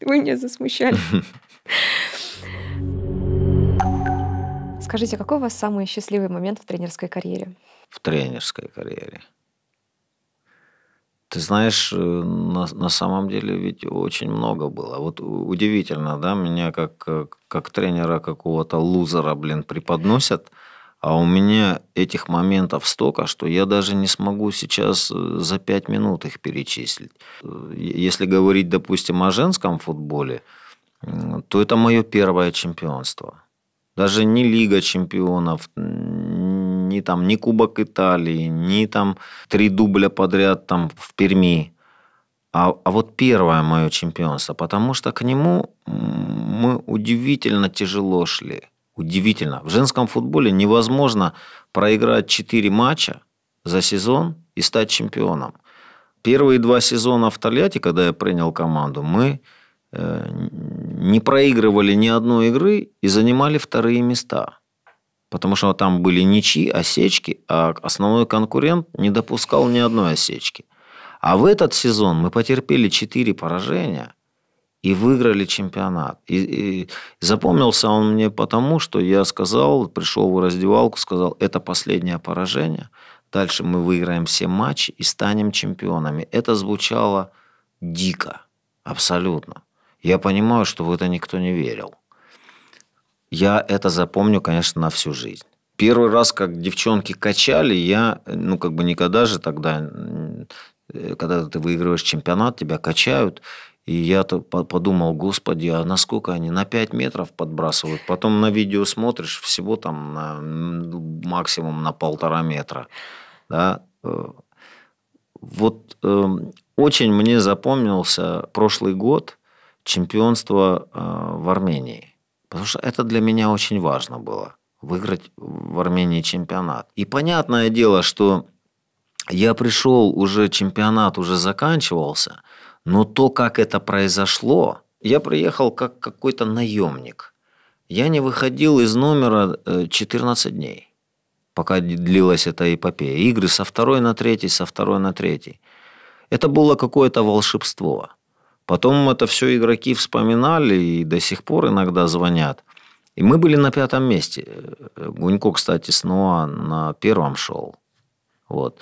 Вы меня засмущали. <laughs> Скажите, какой у вас самый счастливый момент в тренерской карьере? В тренерской карьере – ты знаешь, э, на, на самом деле ведь очень много было. Вот удивительно, да, меня как, как, как тренера какого-то лузера, блин, преподносят, а у меня этих моментов столько, что я даже не смогу сейчас э, за пять минут их перечислить. Э, если говорить, допустим, о женском футболе, то это мое первое чемпионство. Даже не Лига чемпионов, ни там ни Кубок Италии, ни там три дубля подряд там в Перми. А, а вот первое мое чемпионство, потому что к нему мы удивительно тяжело шли. Удивительно. В женском футболе невозможно проиграть 4 матча за сезон и стать чемпионом. Первые два сезона в Тольятти, когда я принял команду, мы э, не проигрывали ни одной игры и занимали вторые места. Потому что там были ничьи, осечки, а основной конкурент не допускал ни одной осечки. А в этот сезон мы потерпели 4 поражения и выиграли чемпионат. И, и запомнился он мне потому, что я сказал, пришел в раздевалку, сказал, это последнее поражение, дальше мы выиграем все матчи и станем чемпионами. Это звучало дико, абсолютно. Я понимаю, что в это никто не верил я это запомню, конечно, на всю жизнь. Первый раз, как девчонки качали, я, ну, как бы никогда же тогда, э, когда ты выигрываешь чемпионат, тебя качают, и я -то подумал, господи, а насколько они? На 5 метров подбрасывают. Потом на видео смотришь, всего там на, максимум на полтора метра. Да? Э, вот э, очень мне запомнился прошлый год чемпионство э, в Армении. Потому что это для меня очень важно было. Выиграть в Армении чемпионат. И понятное дело, что я пришел, уже чемпионат уже заканчивался, но то, как это произошло, я приехал как какой-то наемник. Я не выходил из номера 14 э, дней, пока длилась эта эпопея. Игры со второй на третий, со второй на третий. Это было какое-то волшебство. Потом это все игроки вспоминали и до сих пор иногда звонят. И мы были на пятом месте. Гунько, кстати, снова на первом шел. Вот.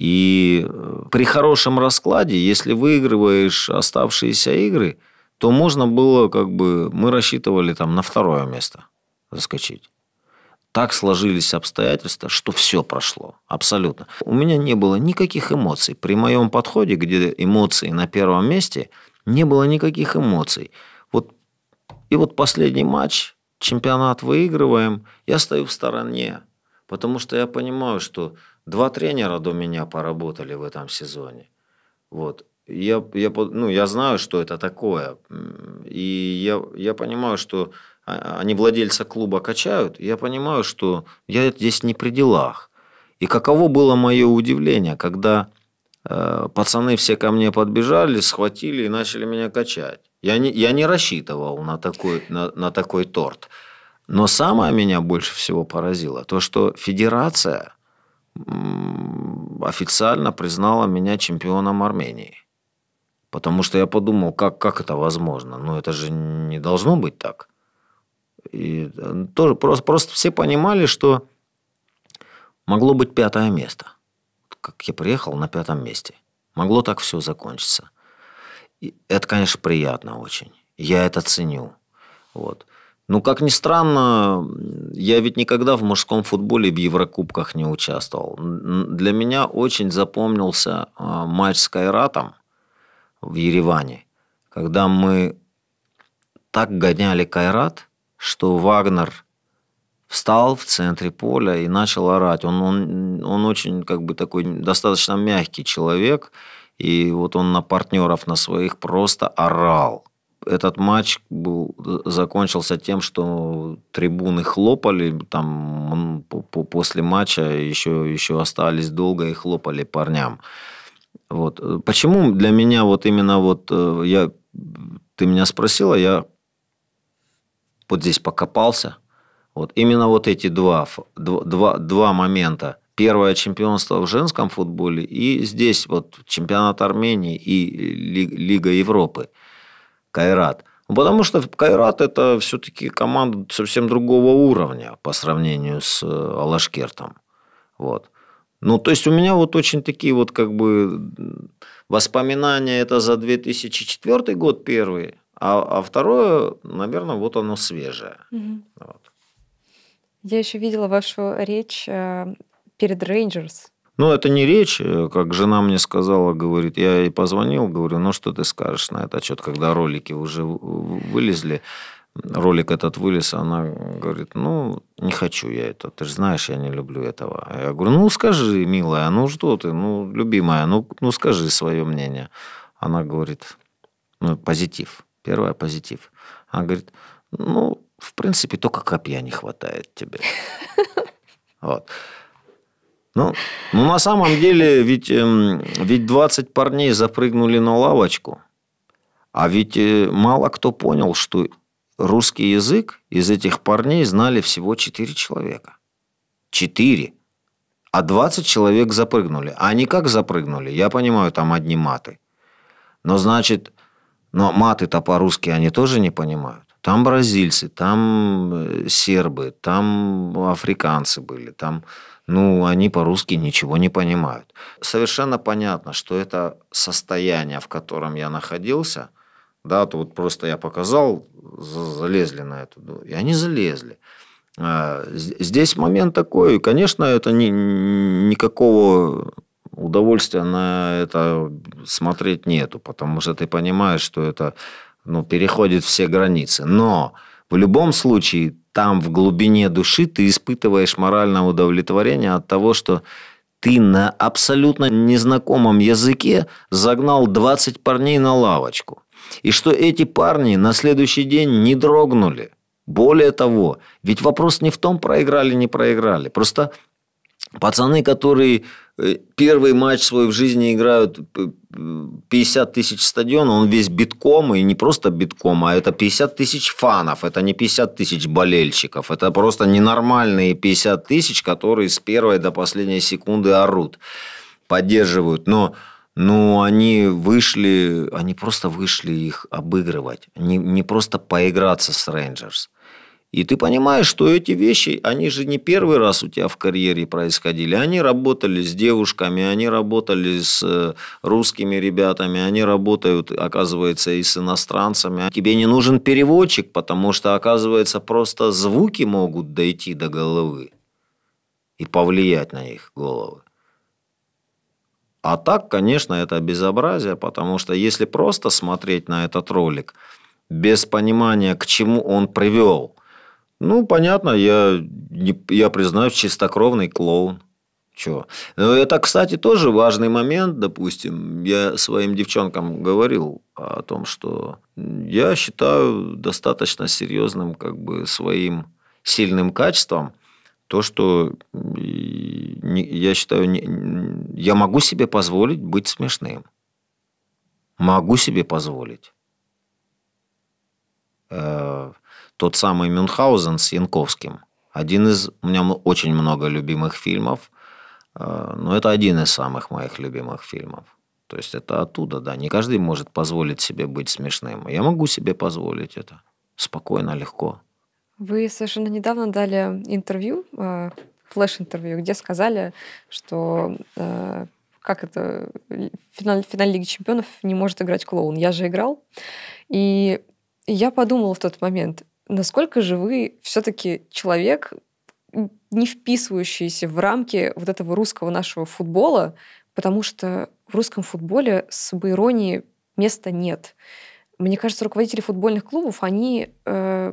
И э, при хорошем раскладе, если выигрываешь оставшиеся игры, то можно было, как бы, мы рассчитывали там на второе место заскочить. Так сложились обстоятельства, что все прошло. Абсолютно. У меня не было никаких эмоций. При моем подходе, где эмоции на первом месте – не было никаких эмоций. Вот, и вот последний матч, чемпионат выигрываем, я стою в стороне, потому что я понимаю, что два тренера до меня поработали в этом сезоне. Вот. Я, я, ну, я знаю, что это такое. И я, я понимаю, что а, они владельца клуба качают. Я понимаю, что я здесь не при делах. И каково было мое удивление, когда Э, пацаны все ко мне подбежали, схватили и начали меня качать. Я не, я не рассчитывал на такой, на, на такой торт. Но самое меня больше всего поразило, то, что федерация официально признала меня чемпионом Армении. Потому что я подумал, как, как это возможно? но ну, это же не должно быть так. И э, тоже просто, просто все понимали, что могло быть пятое место как я приехал на пятом месте. Могло так все закончиться. И это, конечно, приятно очень. Я это ценю. Вот. Ну, как ни странно, я ведь никогда в мужском футболе в Еврокубках не участвовал. Для меня очень запомнился а, матч с Кайратом в Ереване, когда мы так гоняли Кайрат, что Вагнер встал в центре поля и начал орать. Он, он, он очень как бы такой достаточно мягкий человек, и вот он на партнеров на своих просто орал. Этот матч был, закончился тем, что трибуны хлопали, там после матча еще, еще остались долго и хлопали парням. Вот. Почему для меня вот именно вот э, я, ты меня спросила, я вот здесь покопался – вот именно вот эти два, два, два момента. Первое чемпионство в женском футболе и здесь вот чемпионат Армении и Лига Европы. Кайрат. Ну, потому что Кайрат – это все-таки команда совсем другого уровня по сравнению с э, Алашкертом. Вот. Ну, то есть у меня вот очень такие вот как бы воспоминания это за 2004 год первый, а, а второе, наверное, вот оно свежее. Угу. Вот. Я еще видела вашу речь э, перед Рейнджерс. Ну, это не речь, э, как жена мне сказала, говорит, я ей позвонил, говорю, ну, что ты скажешь на этот счет, когда ролики уже вылезли, ролик этот вылез, она говорит, ну, не хочу я это, ты же знаешь, я не люблю этого. А я говорю, ну, скажи, милая, ну, что ты, ну, любимая, ну, ну скажи свое мнение. Она говорит, ну, позитив, первое, позитив. Она говорит, ну, в принципе, только копья не хватает тебе. <laughs> Вот. Ну, ну, на самом деле, ведь, эм, ведь 20 парней запрыгнули на лавочку, а ведь э, мало кто понял, что русский язык из этих парней знали всего 4 человека. 4. А 20 человек запрыгнули. А они как запрыгнули? Я понимаю, там одни маты. Но значит, но маты-то по-русски они тоже не понимают. Там бразильцы, там э, сербы, там африканцы были, там, ну, они по-русски ничего не понимают. Совершенно понятно, что это состояние, в котором я находился, да, то вот просто я показал, залезли на эту, и они залезли. А, здесь момент такой, конечно, это ни, никакого удовольствия на это смотреть нету, потому что ты понимаешь, что это ну, переходит все границы. Но в любом случае там в глубине души ты испытываешь моральное удовлетворение от того, что ты на абсолютно незнакомом языке загнал 20 парней на лавочку. И что эти парни на следующий день не дрогнули. Более того, ведь вопрос не в том, проиграли, не проиграли. Просто Пацаны, которые э, первый матч свой в жизни играют 50 э, тысяч стадион, он весь битком, и не просто битком, а это 50 тысяч фанов, это не 50 тысяч болельщиков, это просто ненормальные 50 тысяч, которые с первой до последней секунды орут, поддерживают, но... Ну, они вышли, они просто вышли их обыгрывать, не, не просто поиграться с Рейнджерс. И ты понимаешь, что эти вещи, они же не первый раз у тебя в карьере происходили. Они работали с девушками, они работали с э, русскими ребятами, они работают, оказывается, и с иностранцами. Тебе не нужен переводчик, потому что, оказывается, просто звуки могут дойти до головы и повлиять на их головы. А так, конечно, это безобразие, потому что если просто смотреть на этот ролик без понимания, к чему он привел – ну, понятно, я, не, я признаюсь, чистокровный клоун. Чего? Но ну, это, кстати, тоже важный момент, допустим. Я своим девчонкам говорил о том, что я считаю достаточно серьезным как бы своим сильным качеством то, что я считаю, я могу себе позволить быть смешным. Могу себе позволить. Э, тот самый Мюнхгаузен с Янковским. Один из... У меня очень много любимых фильмов, э, но это один из самых моих любимых фильмов. То есть это оттуда, да. Не каждый может позволить себе быть смешным. Я могу себе позволить это. Спокойно, легко. Вы совершенно недавно дали интервью, э, флеш-интервью, где сказали, что э, как это, финал, финал Лиги Чемпионов не может играть клоун. Я же играл. И я подумала в тот момент, насколько же вы все-таки человек, не вписывающийся в рамки вот этого русского нашего футбола, потому что в русском футболе с иронией места нет. Мне кажется, руководители футбольных клубов, они, э,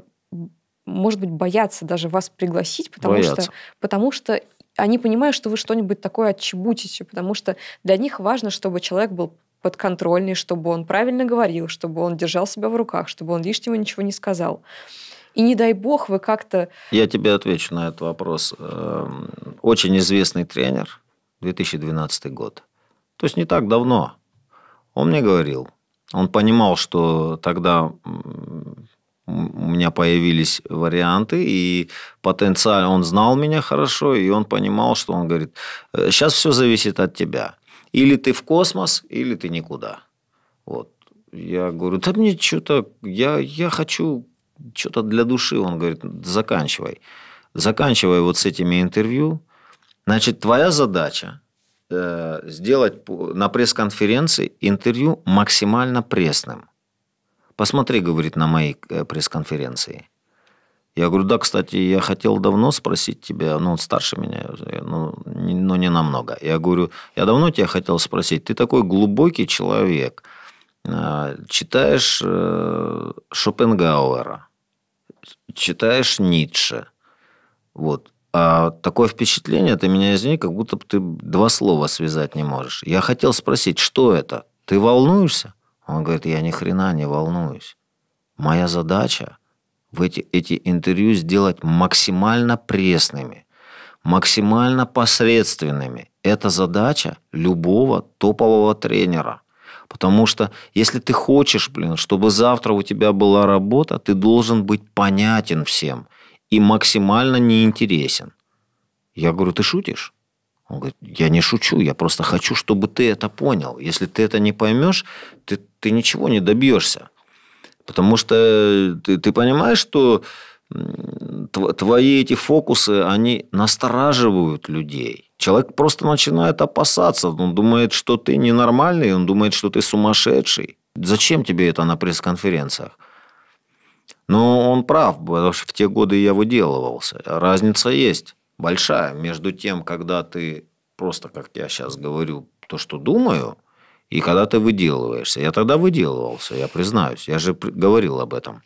может быть, боятся даже вас пригласить, потому боятся. что, потому что они понимают, что вы что-нибудь такое отчебутите, потому что для них важно, чтобы человек был подконтрольный, чтобы он правильно говорил, чтобы он держал себя в руках, чтобы он лишнего ничего не сказал. И не дай бог вы как-то... Я тебе отвечу на этот вопрос. Эм, очень известный тренер, 2012 год. То есть не так давно. Он мне говорил, он понимал, что тогда у меня появились варианты, и потенциально он знал меня хорошо, и он понимал, что он говорит, сейчас «Э, все зависит от тебя. Или ты в космос, или ты никуда. Вот. Я говорю, да мне что-то, я, я хочу что-то для души, он говорит, заканчивай. Заканчивай вот с этими интервью. Значит, твоя задача э, сделать на пресс-конференции интервью максимально пресным. Посмотри, говорит, на моей э, пресс-конференции. Я говорю, да, кстати, я хотел давно спросить тебя, ну, он старше меня, ну, не, ну, не намного. Я говорю, я давно тебя хотел спросить, ты такой глубокий человек, э, читаешь э, Шопенгауэра, читаешь Ницше. Вот. А такое впечатление, ты меня извини, как будто бы ты два слова связать не можешь. Я хотел спросить, что это? Ты волнуешься? Он говорит, я ни хрена не волнуюсь. Моя задача в эти, эти интервью сделать максимально пресными, максимально посредственными. Это задача любого топового тренера – Потому что если ты хочешь, блин, чтобы завтра у тебя была работа, ты должен быть понятен всем и максимально неинтересен. Я говорю, ты шутишь? Он говорит, я не шучу, я просто хочу, чтобы ты это понял. Если ты это не поймешь, ты, ты ничего не добьешься. Потому что э, ты, ты понимаешь, что твои эти фокусы, они настораживают людей. Человек просто начинает опасаться. Он думает, что ты ненормальный, он думает, что ты сумасшедший. Зачем тебе это на пресс-конференциях? Но он прав, потому что в те годы я выделывался. Разница есть, большая, между тем, когда ты просто, как я сейчас говорю, то, что думаю, и когда ты выделываешься. Я тогда выделывался, я признаюсь. Я же говорил об этом.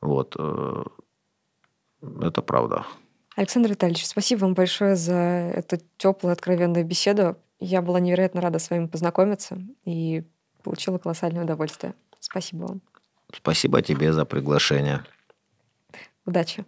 Вот. Э, это правда. Александр Витальевич, спасибо вам большое за эту теплую, откровенную беседу. Я была невероятно рада с вами познакомиться и получила колоссальное удовольствие. Спасибо вам. Спасибо тебе за приглашение. Удачи.